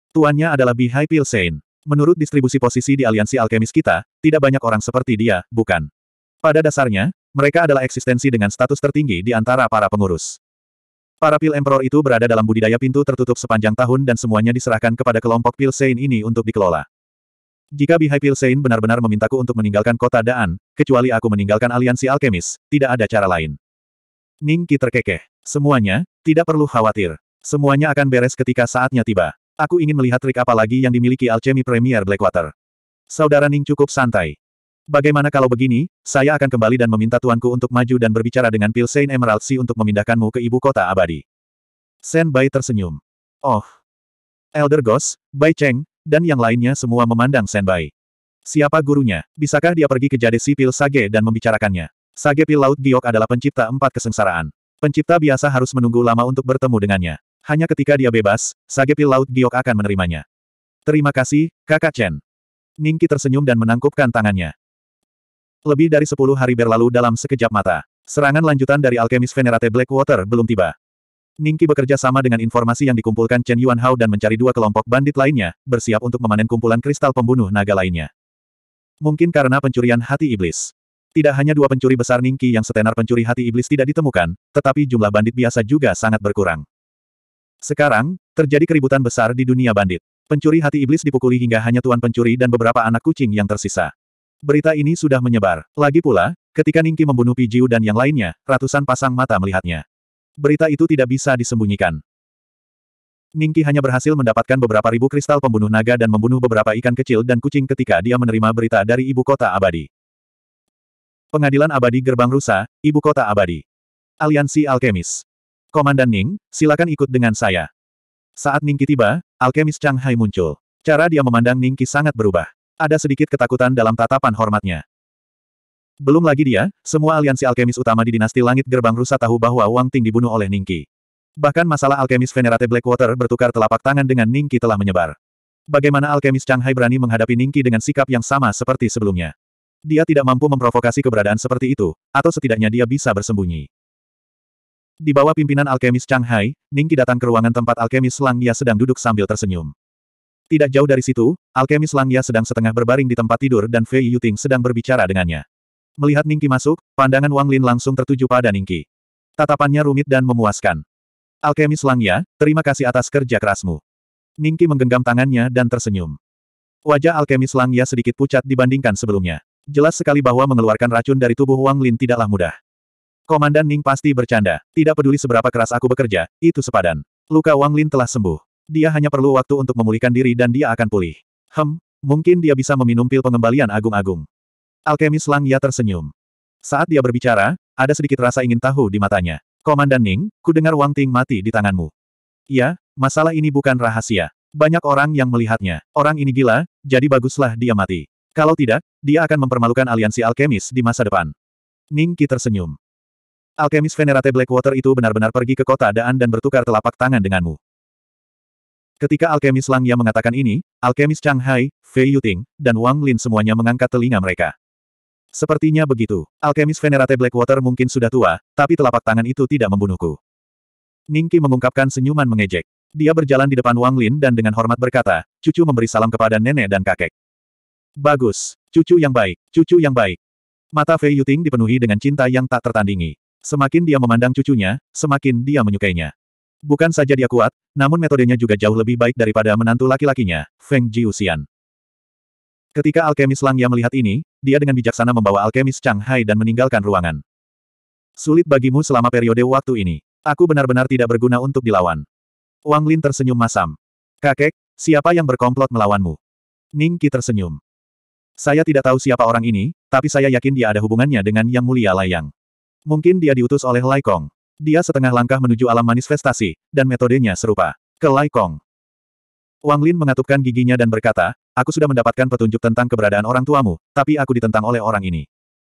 Tuannya adalah Bihai Pilsein. Menurut distribusi posisi di aliansi alkemis kita, tidak banyak orang seperti dia, bukan? Pada dasarnya, mereka adalah eksistensi dengan status tertinggi di antara para pengurus. Para pil emperor itu berada dalam budidaya pintu tertutup sepanjang tahun dan semuanya diserahkan kepada kelompok pil Sein ini untuk dikelola. Jika Bihai Pil Sein benar-benar memintaku untuk meninggalkan kota Daan, kecuali aku meninggalkan aliansi alkemis, tidak ada cara lain. Ning Qi terkekeh. Semuanya, tidak perlu khawatir. Semuanya akan beres ketika saatnya tiba. Aku ingin melihat trik apa lagi yang dimiliki alchemy Premier Blackwater. Saudara Ning cukup santai. Bagaimana kalau begini, saya akan kembali dan meminta tuanku untuk maju dan berbicara dengan Saint Emerald Sea untuk memindahkanmu ke ibu kota abadi. Sen Bai tersenyum. Oh. Elder Ghost, Bai Cheng, dan yang lainnya semua memandang Sen Bai. Siapa gurunya? Bisakah dia pergi ke Jade Sipil Sage dan membicarakannya? Sage Pil Laut Giok adalah pencipta empat kesengsaraan. Pencipta biasa harus menunggu lama untuk bertemu dengannya. Hanya ketika dia bebas, Sage Pil Laut Giok akan menerimanya. Terima kasih, Kakak Chen. Ningki tersenyum dan menangkupkan tangannya. Lebih dari sepuluh hari berlalu dalam sekejap mata. Serangan lanjutan dari alkemis Venerate Blackwater belum tiba. Ningki bekerja sama dengan informasi yang dikumpulkan Chen Yuanhao dan mencari dua kelompok bandit lainnya, bersiap untuk memanen kumpulan kristal pembunuh naga lainnya. Mungkin karena pencurian hati iblis. Tidak hanya dua pencuri besar Ningki yang setenar pencuri hati iblis tidak ditemukan, tetapi jumlah bandit biasa juga sangat berkurang. Sekarang, terjadi keributan besar di dunia bandit. Pencuri hati iblis dipukuli hingga hanya tuan pencuri dan beberapa anak kucing yang tersisa. Berita ini sudah menyebar. Lagi pula, ketika Ningki membunuh Pijiu dan yang lainnya, ratusan pasang mata melihatnya. Berita itu tidak bisa disembunyikan. Ningki hanya berhasil mendapatkan beberapa ribu kristal pembunuh naga dan membunuh beberapa ikan kecil dan kucing ketika dia menerima berita dari ibu kota abadi. Pengadilan abadi Gerbang Rusa, ibu kota abadi. Aliansi Alkemis. Komandan Ning, silakan ikut dengan saya. Saat Ningki tiba, Alkemis Chang Hai muncul. Cara dia memandang Ningki sangat berubah. Ada sedikit ketakutan dalam tatapan hormatnya. Belum lagi dia, semua aliansi alkemis utama di dinasti Langit Gerbang Rusa tahu bahwa Wang Ting dibunuh oleh Ningki. Bahkan masalah alkemis Venerate Blackwater bertukar telapak tangan dengan Ningki telah menyebar. Bagaimana alkemis Hai berani menghadapi Ningki dengan sikap yang sama seperti sebelumnya? Dia tidak mampu memprovokasi keberadaan seperti itu, atau setidaknya dia bisa bersembunyi. Di bawah pimpinan alkemis Hai, Ningki datang ke ruangan tempat alkemis Lang dia sedang duduk sambil tersenyum. Tidak jauh dari situ, alkemis Langya sedang setengah berbaring di tempat tidur dan Fei Yuting sedang berbicara dengannya. Melihat Ningki masuk, pandangan Wang Lin langsung tertuju pada Ningki. Tatapannya rumit dan memuaskan. Alkemis Langya, terima kasih atas kerja kerasmu. Ningki menggenggam tangannya dan tersenyum. Wajah alkemis Langya sedikit pucat dibandingkan sebelumnya. Jelas sekali bahwa mengeluarkan racun dari tubuh Wang Lin tidaklah mudah. Komandan Ning pasti bercanda. Tidak peduli seberapa keras aku bekerja, itu sepadan. Luka Wang Lin telah sembuh. Dia hanya perlu waktu untuk memulihkan diri dan dia akan pulih. Hem, mungkin dia bisa meminum pil pengembalian agung-agung. Alkemis Lang Ya tersenyum. Saat dia berbicara, ada sedikit rasa ingin tahu di matanya. Komandan Ning, ku dengar Wang Ting mati di tanganmu. Ya, masalah ini bukan rahasia. Banyak orang yang melihatnya. Orang ini gila, jadi baguslah dia mati. Kalau tidak, dia akan mempermalukan aliansi alkemis di masa depan. Ning Qi tersenyum. Alkemis Venerate Blackwater itu benar-benar pergi ke kota Daan dan bertukar telapak tangan denganmu. Ketika alkemis Langya mengatakan ini, alkemis Chang Hai, Fei Yuting, dan Wang Lin semuanya mengangkat telinga mereka. Sepertinya begitu. Alkemis Venerate Blackwater mungkin sudah tua, tapi telapak tangan itu tidak membunuhku. Ningki mengungkapkan senyuman mengejek. Dia berjalan di depan Wang Lin dan dengan hormat berkata, cucu memberi salam kepada nenek dan kakek. Bagus, cucu yang baik, cucu yang baik. Mata Fei Yuting dipenuhi dengan cinta yang tak tertandingi. Semakin dia memandang cucunya, semakin dia menyukainya. Bukan saja dia kuat, namun metodenya juga jauh lebih baik daripada menantu laki-lakinya, Feng Jiuxian. Ketika alkemis Lang Ya melihat ini, dia dengan bijaksana membawa alkemis Chang Hai dan meninggalkan ruangan. Sulit bagimu selama periode waktu ini. Aku benar-benar tidak berguna untuk dilawan. Wang Lin tersenyum masam. Kakek, siapa yang berkomplot melawanmu? Ning Qi tersenyum. Saya tidak tahu siapa orang ini, tapi saya yakin dia ada hubungannya dengan Yang Mulia Layang. Mungkin dia diutus oleh Lai Kong. Dia setengah langkah menuju alam manifestasi, dan metodenya serupa. Kelai Kong. Wang Lin mengatupkan giginya dan berkata, aku sudah mendapatkan petunjuk tentang keberadaan orang tuamu, tapi aku ditentang oleh orang ini.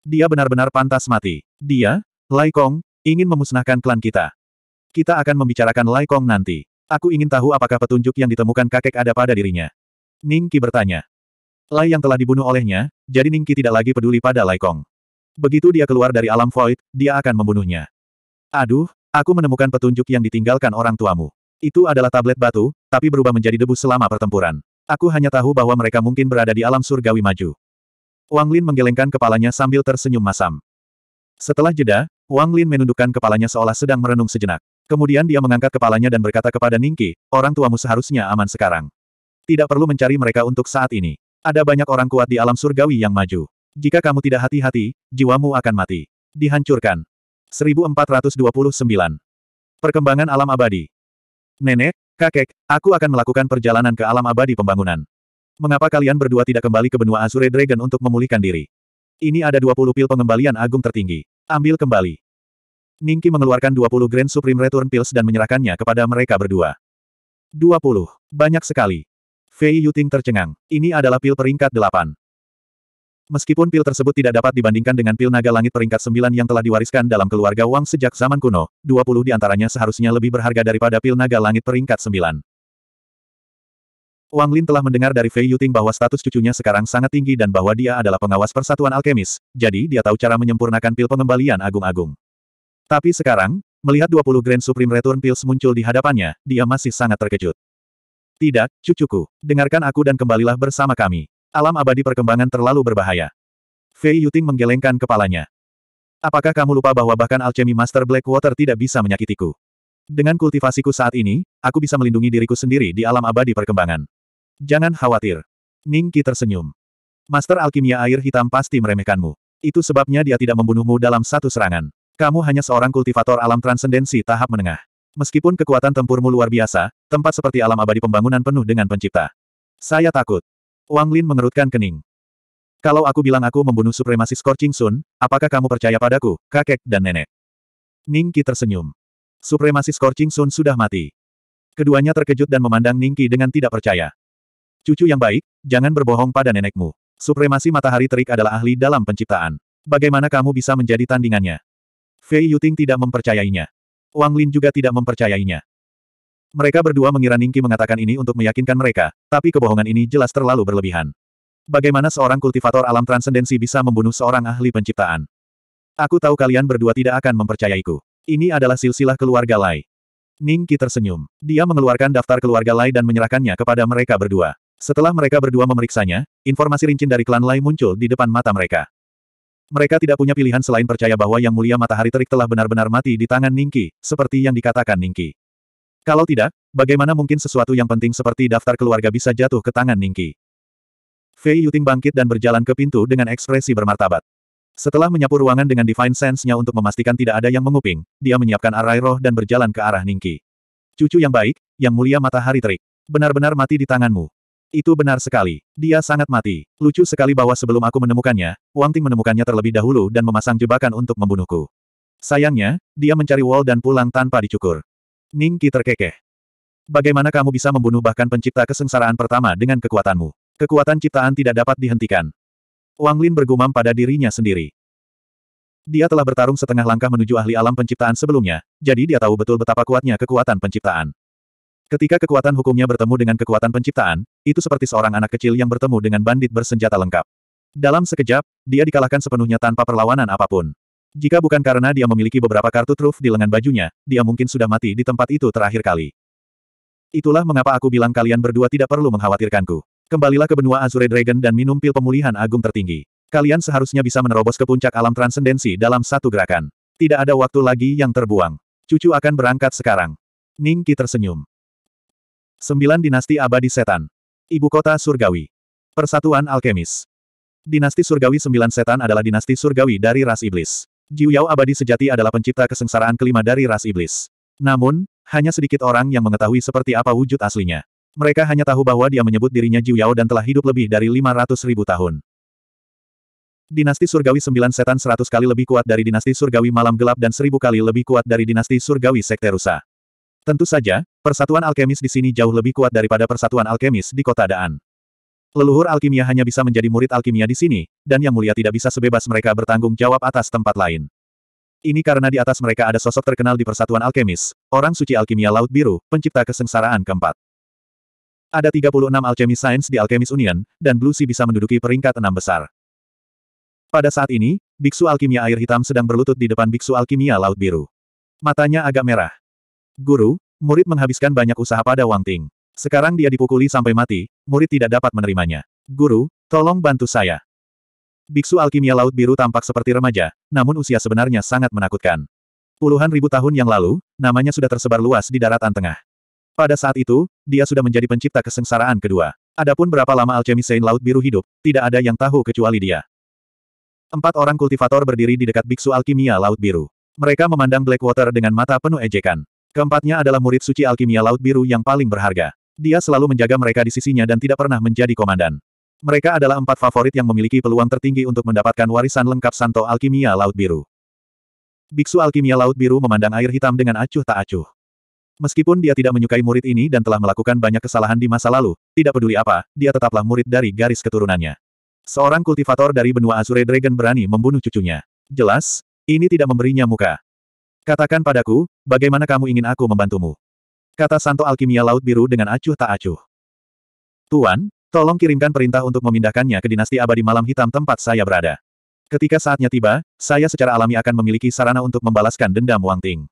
Dia benar-benar pantas mati. Dia, Lai Kong, ingin memusnahkan klan kita. Kita akan membicarakan Lai Kong nanti. Aku ingin tahu apakah petunjuk yang ditemukan kakek ada pada dirinya. Ning Qi bertanya. Lai yang telah dibunuh olehnya, jadi Ning Qi tidak lagi peduli pada Lai Kong. Begitu dia keluar dari alam void, dia akan membunuhnya. Aduh, aku menemukan petunjuk yang ditinggalkan orang tuamu. Itu adalah tablet batu, tapi berubah menjadi debu selama pertempuran. Aku hanya tahu bahwa mereka mungkin berada di alam surgawi maju. Wang Lin menggelengkan kepalanya sambil tersenyum masam. Setelah jeda, Wang Lin menundukkan kepalanya seolah sedang merenung sejenak. Kemudian dia mengangkat kepalanya dan berkata kepada Ningki, orang tuamu seharusnya aman sekarang. Tidak perlu mencari mereka untuk saat ini. Ada banyak orang kuat di alam surgawi yang maju. Jika kamu tidak hati-hati, jiwamu akan mati. Dihancurkan. 1429. Perkembangan alam abadi. Nenek, kakek, aku akan melakukan perjalanan ke alam abadi pembangunan. Mengapa kalian berdua tidak kembali ke benua Azure Dragon untuk memulihkan diri? Ini ada 20 pil pengembalian agung tertinggi. Ambil kembali. Ningki mengeluarkan 20 Grand Supreme Return Pills dan menyerahkannya kepada mereka berdua. 20. Banyak sekali. Fei Yuting tercengang. Ini adalah pil peringkat 8. Meskipun pil tersebut tidak dapat dibandingkan dengan pil naga langit peringkat 9 yang telah diwariskan dalam keluarga Wang sejak zaman kuno, 20 di antaranya seharusnya lebih berharga daripada pil naga langit peringkat 9. Wang Lin telah mendengar dari Fei Yuting bahwa status cucunya sekarang sangat tinggi dan bahwa dia adalah pengawas persatuan alkemis, jadi dia tahu cara menyempurnakan pil pengembalian agung-agung. Tapi sekarang, melihat 20 Grand Supreme Return Pills muncul di hadapannya, dia masih sangat terkejut. Tidak, cucuku, dengarkan aku dan kembalilah bersama kami. Alam abadi perkembangan terlalu berbahaya. Fei Yuting menggelengkan kepalanya. Apakah kamu lupa bahwa bahkan alchemy master Blackwater tidak bisa menyakitiku? Dengan kultivasiku saat ini, aku bisa melindungi diriku sendiri di alam abadi perkembangan. Jangan khawatir. Ning Qi tersenyum. Master alkimia air hitam pasti meremehkanmu. Itu sebabnya dia tidak membunuhmu dalam satu serangan. Kamu hanya seorang kultivator alam transendensi tahap menengah. Meskipun kekuatan tempurmu luar biasa, tempat seperti alam abadi pembangunan penuh dengan pencipta. Saya takut. Wang Lin mengerutkan kening. Kalau aku bilang aku membunuh supremasi Scorching Sun, apakah kamu percaya padaku, kakek dan nenek? Ning Qi tersenyum. Supremasi Scorching Sun sudah mati. Keduanya terkejut dan memandang Ning Qi dengan tidak percaya. Cucu yang baik, jangan berbohong pada nenekmu. Supremasi matahari terik adalah ahli dalam penciptaan. Bagaimana kamu bisa menjadi tandingannya? Fei Yuting tidak mempercayainya. Wang Lin juga tidak mempercayainya. Mereka berdua mengira Ningki mengatakan ini untuk meyakinkan mereka, tapi kebohongan ini jelas terlalu berlebihan. Bagaimana seorang kultivator alam transendensi bisa membunuh seorang ahli penciptaan? Aku tahu kalian berdua tidak akan mempercayaiku. Ini adalah silsilah keluarga Lai. Ningki tersenyum. Dia mengeluarkan daftar keluarga Lai dan menyerahkannya kepada mereka berdua. Setelah mereka berdua memeriksanya, informasi rincin dari klan Lai muncul di depan mata mereka. Mereka tidak punya pilihan selain percaya bahwa Yang Mulia Matahari Terik telah benar-benar mati di tangan Ningki, seperti yang dikatakan Ningki. Kalau tidak, bagaimana mungkin sesuatu yang penting seperti daftar keluarga bisa jatuh ke tangan Ningki? Fei Yuting bangkit dan berjalan ke pintu dengan ekspresi bermartabat. Setelah menyapu ruangan dengan Divine Sense-nya untuk memastikan tidak ada yang menguping, dia menyiapkan arai roh dan berjalan ke arah Ningki. Cucu yang baik, yang mulia matahari terik. Benar-benar mati di tanganmu. Itu benar sekali. Dia sangat mati. Lucu sekali bahwa sebelum aku menemukannya, Wang Ting menemukannya terlebih dahulu dan memasang jebakan untuk membunuhku. Sayangnya, dia mencari Wall dan pulang tanpa dicukur. Ningki terkekeh. Bagaimana kamu bisa membunuh bahkan pencipta kesengsaraan pertama dengan kekuatanmu? Kekuatan ciptaan tidak dapat dihentikan. Wang Lin bergumam pada dirinya sendiri. Dia telah bertarung setengah langkah menuju ahli alam penciptaan sebelumnya, jadi dia tahu betul betapa kuatnya kekuatan penciptaan. Ketika kekuatan hukumnya bertemu dengan kekuatan penciptaan, itu seperti seorang anak kecil yang bertemu dengan bandit bersenjata lengkap. Dalam sekejap, dia dikalahkan sepenuhnya tanpa perlawanan apapun. Jika bukan karena dia memiliki beberapa kartu truf di lengan bajunya, dia mungkin sudah mati di tempat itu terakhir kali. Itulah mengapa aku bilang kalian berdua tidak perlu mengkhawatirkanku. Kembalilah ke benua Azure Dragon dan minum pil pemulihan agung tertinggi. Kalian seharusnya bisa menerobos ke puncak alam transendensi dalam satu gerakan. Tidak ada waktu lagi yang terbuang. Cucu akan berangkat sekarang. Ningki tersenyum. Sembilan Dinasti Abadi Setan. Ibu Kota Surgawi. Persatuan Alkemis. Dinasti Surgawi Sembilan Setan adalah dinasti surgawi dari ras iblis. Jiu Yao abadi sejati adalah pencipta kesengsaraan kelima dari ras iblis. Namun, hanya sedikit orang yang mengetahui seperti apa wujud aslinya. Mereka hanya tahu bahwa dia menyebut dirinya Jiu Yao dan telah hidup lebih dari 500 ribu tahun. Dinasti Surgawi Sembilan Setan seratus kali lebih kuat dari Dinasti Surgawi Malam Gelap dan seribu kali lebih kuat dari Dinasti Surgawi Sekte Rusa. Tentu saja, persatuan alkemis di sini jauh lebih kuat daripada persatuan alkemis di kota Daan. Leluhur alkimia hanya bisa menjadi murid alkimia di sini, dan yang mulia tidak bisa sebebas mereka bertanggung jawab atas tempat lain. Ini karena di atas mereka ada sosok terkenal di Persatuan Alkemis, orang suci alkimia Laut Biru, pencipta kesengsaraan keempat. Ada 36 alchemy science di Alkemis Union, dan Blue Sea bisa menduduki peringkat enam besar. Pada saat ini, Biksu Alkimia Air Hitam sedang berlutut di depan Biksu Alkimia Laut Biru. Matanya agak merah. Guru, murid menghabiskan banyak usaha pada Wang Ting. Sekarang dia dipukuli sampai mati, murid tidak dapat menerimanya. Guru, tolong bantu saya. Biksu alkimia laut biru tampak seperti remaja, namun usia sebenarnya sangat menakutkan. Puluhan ribu tahun yang lalu, namanya sudah tersebar luas di daratan tengah. Pada saat itu, dia sudah menjadi pencipta kesengsaraan kedua. Adapun berapa lama alchemy Laut Biru hidup, tidak ada yang tahu kecuali dia. Empat orang kultivator berdiri di dekat biksu alkimia Laut Biru. Mereka memandang Blackwater dengan mata penuh ejekan. Keempatnya adalah murid suci alkimia Laut Biru yang paling berharga. Dia selalu menjaga mereka di sisinya dan tidak pernah menjadi komandan. Mereka adalah empat favorit yang memiliki peluang tertinggi untuk mendapatkan warisan lengkap Santo Alkimia Laut Biru. Biksu Alkimia Laut Biru memandang air hitam dengan acuh tak acuh. Meskipun dia tidak menyukai murid ini dan telah melakukan banyak kesalahan di masa lalu, tidak peduli apa, dia tetaplah murid dari garis keturunannya. Seorang kultivator dari benua Azure Dragon berani membunuh cucunya. Jelas, ini tidak memberinya muka. Katakan padaku, bagaimana kamu ingin aku membantumu? Kata Santo Alkimia Laut Biru dengan acuh tak acuh. Tuan, tolong kirimkan perintah untuk memindahkannya ke dinasti abadi malam hitam tempat saya berada. Ketika saatnya tiba, saya secara alami akan memiliki sarana untuk membalaskan dendam Wang Ting.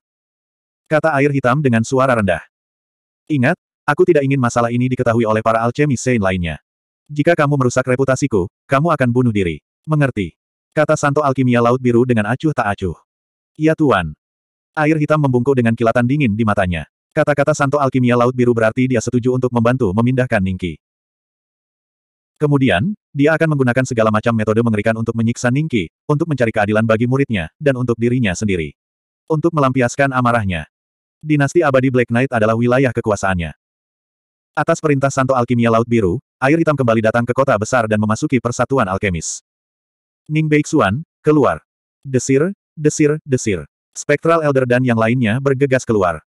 Kata air hitam dengan suara rendah. Ingat, aku tidak ingin masalah ini diketahui oleh para alchemist Sein lainnya. Jika kamu merusak reputasiku, kamu akan bunuh diri. Mengerti? Kata Santo Alkimia Laut Biru dengan acuh tak acuh. Iya Tuan. Air hitam membungkuk dengan kilatan dingin di matanya. Kata-kata Santo Alkimia Laut Biru berarti dia setuju untuk membantu memindahkan Ningki. Kemudian, dia akan menggunakan segala macam metode mengerikan untuk menyiksa Ningki, untuk mencari keadilan bagi muridnya, dan untuk dirinya sendiri. Untuk melampiaskan amarahnya. Dinasti abadi Black Knight adalah wilayah kekuasaannya. Atas perintah Santo Alkimia Laut Biru, air hitam kembali datang ke kota besar dan memasuki persatuan alkemis. Ning Beixuan, keluar. Desir, desir, desir. Spektral Elder dan yang lainnya bergegas keluar.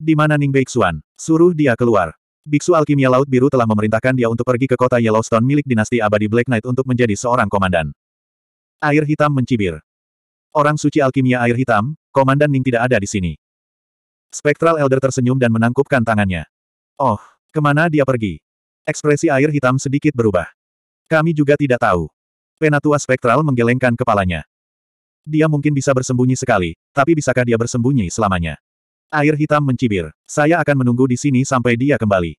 Di mana Ning Beixuan? Suruh dia keluar. Biksu Alkimia Laut Biru telah memerintahkan dia untuk pergi ke kota Yellowstone milik dinasti abadi Black Knight untuk menjadi seorang komandan. Air hitam mencibir. Orang suci alkimia air hitam, komandan Ning tidak ada di sini. Spektral Elder tersenyum dan menangkupkan tangannya. Oh, kemana dia pergi? Ekspresi air hitam sedikit berubah. Kami juga tidak tahu. Penatua Spektral menggelengkan kepalanya. Dia mungkin bisa bersembunyi sekali, tapi bisakah dia bersembunyi selamanya? Air hitam mencibir. Saya akan menunggu di sini sampai dia kembali.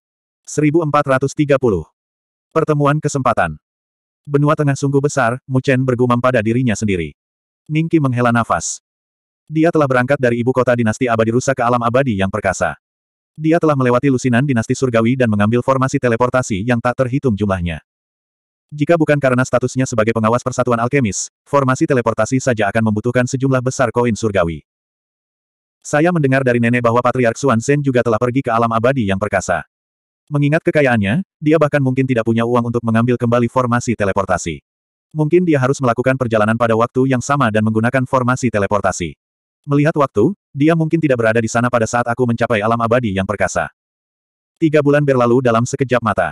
1430. Pertemuan kesempatan. Benua tengah sungguh besar, Mu Chen bergumam pada dirinya sendiri. Ningki menghela nafas. Dia telah berangkat dari ibu kota dinasti abadi rusak ke alam abadi yang perkasa. Dia telah melewati lusinan dinasti surgawi dan mengambil formasi teleportasi yang tak terhitung jumlahnya. Jika bukan karena statusnya sebagai pengawas persatuan alkemis, formasi teleportasi saja akan membutuhkan sejumlah besar koin surgawi. Saya mendengar dari nenek bahwa Patriark Xuan Zhen juga telah pergi ke alam abadi yang perkasa. Mengingat kekayaannya, dia bahkan mungkin tidak punya uang untuk mengambil kembali formasi teleportasi. Mungkin dia harus melakukan perjalanan pada waktu yang sama dan menggunakan formasi teleportasi. Melihat waktu, dia mungkin tidak berada di sana pada saat aku mencapai alam abadi yang perkasa. Tiga bulan berlalu dalam sekejap mata.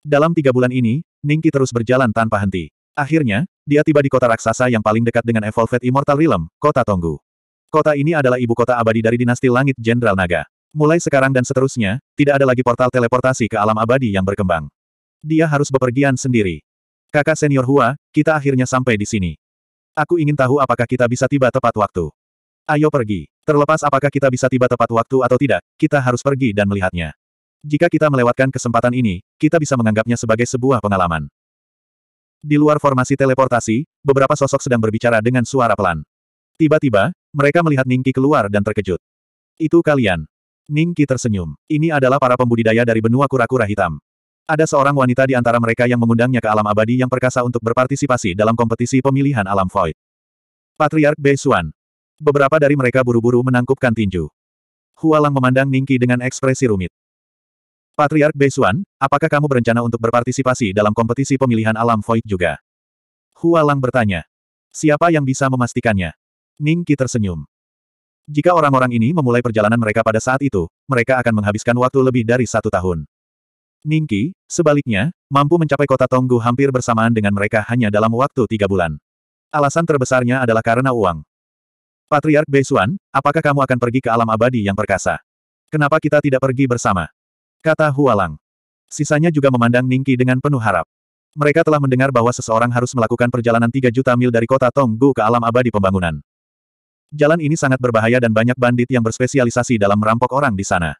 Dalam tiga bulan ini, Ningki terus berjalan tanpa henti. Akhirnya, dia tiba di kota raksasa yang paling dekat dengan Evolved Immortal Realm, kota Tonggu. Kota ini adalah ibu kota abadi dari dinasti langit Jenderal Naga. Mulai sekarang dan seterusnya, tidak ada lagi portal teleportasi ke alam abadi yang berkembang. Dia harus bepergian sendiri. Kakak senior Hua, kita akhirnya sampai di sini. Aku ingin tahu apakah kita bisa tiba tepat waktu. Ayo pergi. Terlepas apakah kita bisa tiba tepat waktu atau tidak, kita harus pergi dan melihatnya. Jika kita melewatkan kesempatan ini, kita bisa menganggapnya sebagai sebuah pengalaman. Di luar formasi teleportasi, beberapa sosok sedang berbicara dengan suara pelan. Tiba-tiba, mereka melihat Ningki keluar dan terkejut. Itu kalian. Ningki tersenyum. Ini adalah para pembudidaya dari benua kura-kura hitam. Ada seorang wanita di antara mereka yang mengundangnya ke alam abadi yang perkasa untuk berpartisipasi dalam kompetisi pemilihan alam void. Patriark Beisuan. Beberapa dari mereka buru-buru menangkupkan tinju. Hualang memandang Ningki dengan ekspresi rumit. Patriark Beisuan, apakah kamu berencana untuk berpartisipasi dalam kompetisi pemilihan alam void juga? Hualang bertanya. Siapa yang bisa memastikannya? Ning Qi tersenyum. Jika orang-orang ini memulai perjalanan mereka pada saat itu, mereka akan menghabiskan waktu lebih dari satu tahun. Ning Qi, sebaliknya, mampu mencapai kota Tonggu hampir bersamaan dengan mereka hanya dalam waktu tiga bulan. Alasan terbesarnya adalah karena uang. Patriark Beisuan, apakah kamu akan pergi ke alam abadi yang perkasa? Kenapa kita tidak pergi bersama? Kata Hualang. Sisanya juga memandang Ningki dengan penuh harap. Mereka telah mendengar bahwa seseorang harus melakukan perjalanan 3 juta mil dari kota Tonggu ke alam abadi pembangunan. Jalan ini sangat berbahaya dan banyak bandit yang berspesialisasi dalam merampok orang di sana.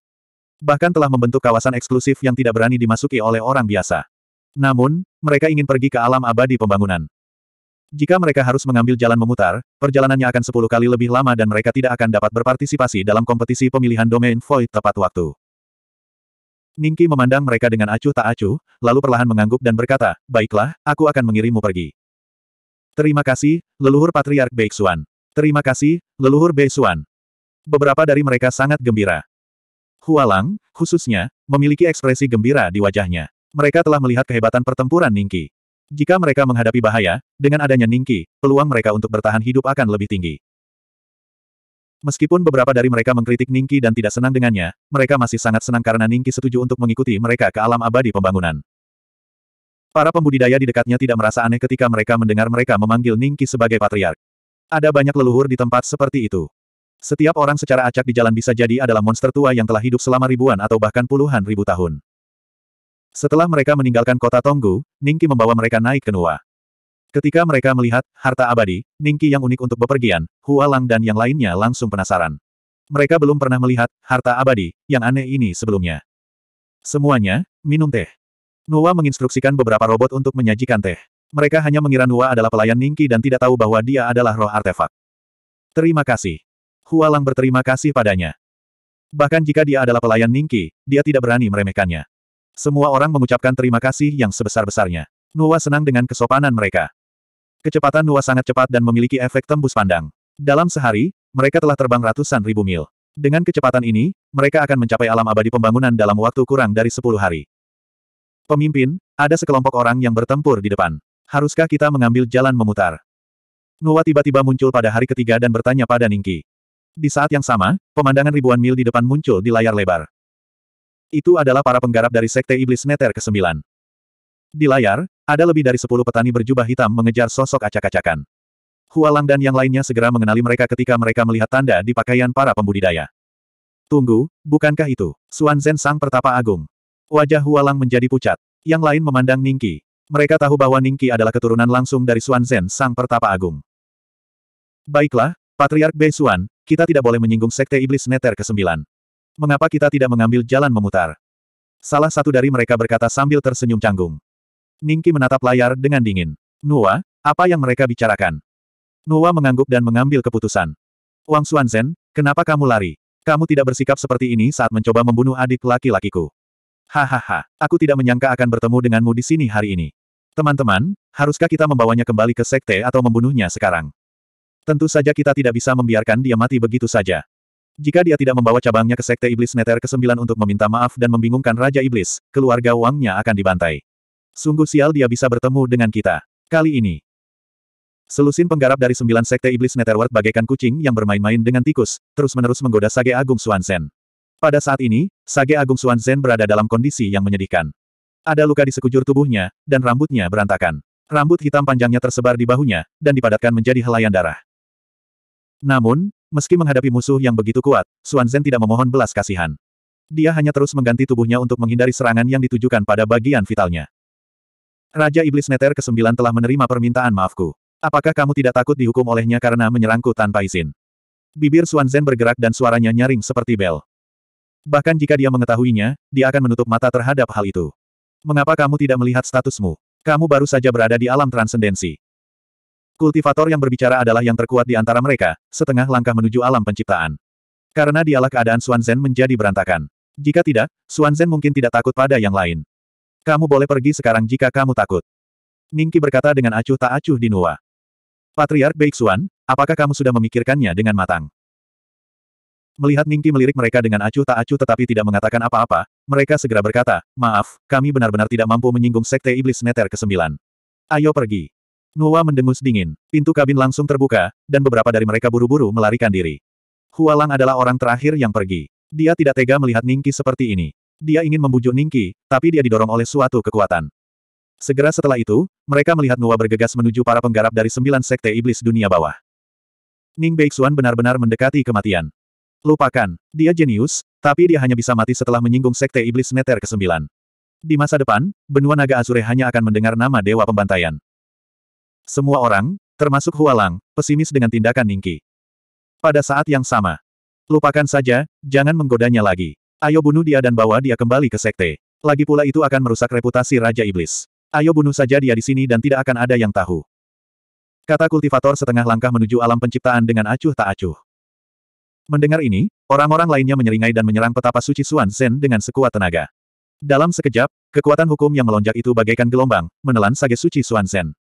Bahkan telah membentuk kawasan eksklusif yang tidak berani dimasuki oleh orang biasa. Namun, mereka ingin pergi ke alam abadi pembangunan. Jika mereka harus mengambil jalan memutar, perjalanannya akan sepuluh kali lebih lama dan mereka tidak akan dapat berpartisipasi dalam kompetisi pemilihan domain void tepat waktu. Ningki memandang mereka dengan acuh tak acuh, lalu perlahan mengangguk dan berkata, Baiklah, aku akan mengirimmu pergi. Terima kasih, leluhur Patriark Beixuan. Terima kasih, leluhur Beisuan. Beberapa dari mereka sangat gembira. Hualang, khususnya, memiliki ekspresi gembira di wajahnya. Mereka telah melihat kehebatan pertempuran Ningki. Jika mereka menghadapi bahaya, dengan adanya Ningki, peluang mereka untuk bertahan hidup akan lebih tinggi. Meskipun beberapa dari mereka mengkritik Ningki dan tidak senang dengannya, mereka masih sangat senang karena Ningki setuju untuk mengikuti mereka ke alam abadi pembangunan. Para pembudidaya di dekatnya tidak merasa aneh ketika mereka mendengar mereka memanggil Ningki sebagai patriark. Ada banyak leluhur di tempat seperti itu. Setiap orang secara acak di jalan bisa jadi adalah monster tua yang telah hidup selama ribuan atau bahkan puluhan ribu tahun. Setelah mereka meninggalkan kota Tonggu, Ningki membawa mereka naik ke Nuwa. Ketika mereka melihat harta abadi, Ningki yang unik untuk bepergian, Hua Lang dan yang lainnya langsung penasaran. Mereka belum pernah melihat harta abadi yang aneh ini sebelumnya. Semuanya, minum teh. Nuwa menginstruksikan beberapa robot untuk menyajikan teh. Mereka hanya mengira Nua adalah pelayan Ningki dan tidak tahu bahwa dia adalah roh artefak. Terima kasih. Hualang berterima kasih padanya. Bahkan jika dia adalah pelayan Ningki, dia tidak berani meremehkannya. Semua orang mengucapkan terima kasih yang sebesar-besarnya. Nua senang dengan kesopanan mereka. Kecepatan Nua sangat cepat dan memiliki efek tembus pandang. Dalam sehari, mereka telah terbang ratusan ribu mil. Dengan kecepatan ini, mereka akan mencapai alam abadi pembangunan dalam waktu kurang dari sepuluh hari. Pemimpin, ada sekelompok orang yang bertempur di depan. Haruskah kita mengambil jalan memutar? Nuwa tiba-tiba muncul pada hari ketiga dan bertanya pada Ningki. Di saat yang sama, pemandangan ribuan mil di depan muncul di layar lebar. Itu adalah para penggarap dari Sekte Iblis Neter ke-9. Di layar, ada lebih dari sepuluh petani berjubah hitam mengejar sosok acak-acakan. Hualang dan yang lainnya segera mengenali mereka ketika mereka melihat tanda di pakaian para pembudidaya. Tunggu, bukankah itu? Zen sang pertapa agung. Wajah Hualang menjadi pucat. Yang lain memandang Ningki. Mereka tahu bahwa Ningki adalah keturunan langsung dari Xuan Zhen, sang pertapa agung. Baiklah, Patriark Bei Xuan, kita tidak boleh menyinggung Sekte Iblis Neter ke-9. Mengapa kita tidak mengambil jalan memutar? Salah satu dari mereka berkata sambil tersenyum canggung. Ningki menatap layar dengan dingin. Nuwa, apa yang mereka bicarakan? Nuwa mengangguk dan mengambil keputusan. Wang Zen, kenapa kamu lari? Kamu tidak bersikap seperti ini saat mencoba membunuh adik laki-lakiku. Hahaha, aku tidak menyangka akan bertemu denganmu di sini hari ini. Teman-teman, haruskah kita membawanya kembali ke sekte atau membunuhnya sekarang? Tentu saja kita tidak bisa membiarkan dia mati begitu saja. Jika dia tidak membawa cabangnya ke sekte iblis neter ke-9 untuk meminta maaf dan membingungkan Raja Iblis, keluarga Wangnya akan dibantai. Sungguh sial dia bisa bertemu dengan kita. Kali ini. Selusin penggarap dari sembilan sekte iblis Netherworld bagaikan kucing yang bermain-main dengan tikus, terus-menerus menggoda Sage Agung Suansen. Pada saat ini, Sage Agung Suansen berada dalam kondisi yang menyedihkan. Ada luka di sekujur tubuhnya, dan rambutnya berantakan. Rambut hitam panjangnya tersebar di bahunya, dan dipadatkan menjadi helaian darah. Namun, meski menghadapi musuh yang begitu kuat, Xuan Zhen tidak memohon belas kasihan. Dia hanya terus mengganti tubuhnya untuk menghindari serangan yang ditujukan pada bagian vitalnya. Raja Iblis Neter ke-9 telah menerima permintaan maafku. Apakah kamu tidak takut dihukum olehnya karena menyerangku tanpa izin? Bibir Xuan Zhen bergerak dan suaranya nyaring seperti bel. Bahkan jika dia mengetahuinya, dia akan menutup mata terhadap hal itu. Mengapa kamu tidak melihat statusmu? Kamu baru saja berada di alam transendensi. Kultivator yang berbicara adalah yang terkuat di antara mereka, setengah langkah menuju alam penciptaan. Karena dialah keadaan Zhen menjadi berantakan. Jika tidak, Zhen mungkin tidak takut pada yang lain. Kamu boleh pergi sekarang jika kamu takut. Ningki berkata dengan acuh tak acuh di Nuwa. Patriark Xuan, apakah kamu sudah memikirkannya dengan matang? Melihat Ningti melirik mereka dengan acuh tak acuh tetapi tidak mengatakan apa-apa, mereka segera berkata, maaf, kami benar-benar tidak mampu menyinggung Sekte Iblis Neter ke-9. Ayo pergi. Nuwa mendengus dingin. Pintu kabin langsung terbuka, dan beberapa dari mereka buru-buru melarikan diri. Hualang adalah orang terakhir yang pergi. Dia tidak tega melihat Ningki seperti ini. Dia ingin membujuk Ningki, tapi dia didorong oleh suatu kekuatan. Segera setelah itu, mereka melihat Nuwa bergegas menuju para penggarap dari sembilan sekte iblis dunia bawah. Ning Beixuan benar-benar mendekati kematian. Lupakan, dia jenius, tapi dia hanya bisa mati setelah menyinggung Sekte Iblis Neter ke-9. Di masa depan, benua naga Azure hanya akan mendengar nama Dewa Pembantaian. Semua orang, termasuk Hualang, pesimis dengan tindakan Ningki. Pada saat yang sama. Lupakan saja, jangan menggodanya lagi. Ayo bunuh dia dan bawa dia kembali ke Sekte. Lagi pula itu akan merusak reputasi Raja Iblis. Ayo bunuh saja dia di sini dan tidak akan ada yang tahu. Kata kultivator setengah langkah menuju alam penciptaan dengan acuh tak acuh. Mendengar ini, orang-orang lainnya menyeringai dan menyerang petapa suci Suan Zen dengan sekuat tenaga. Dalam sekejap, kekuatan hukum yang melonjak itu bagaikan gelombang, menelan sage suci Suan Zen.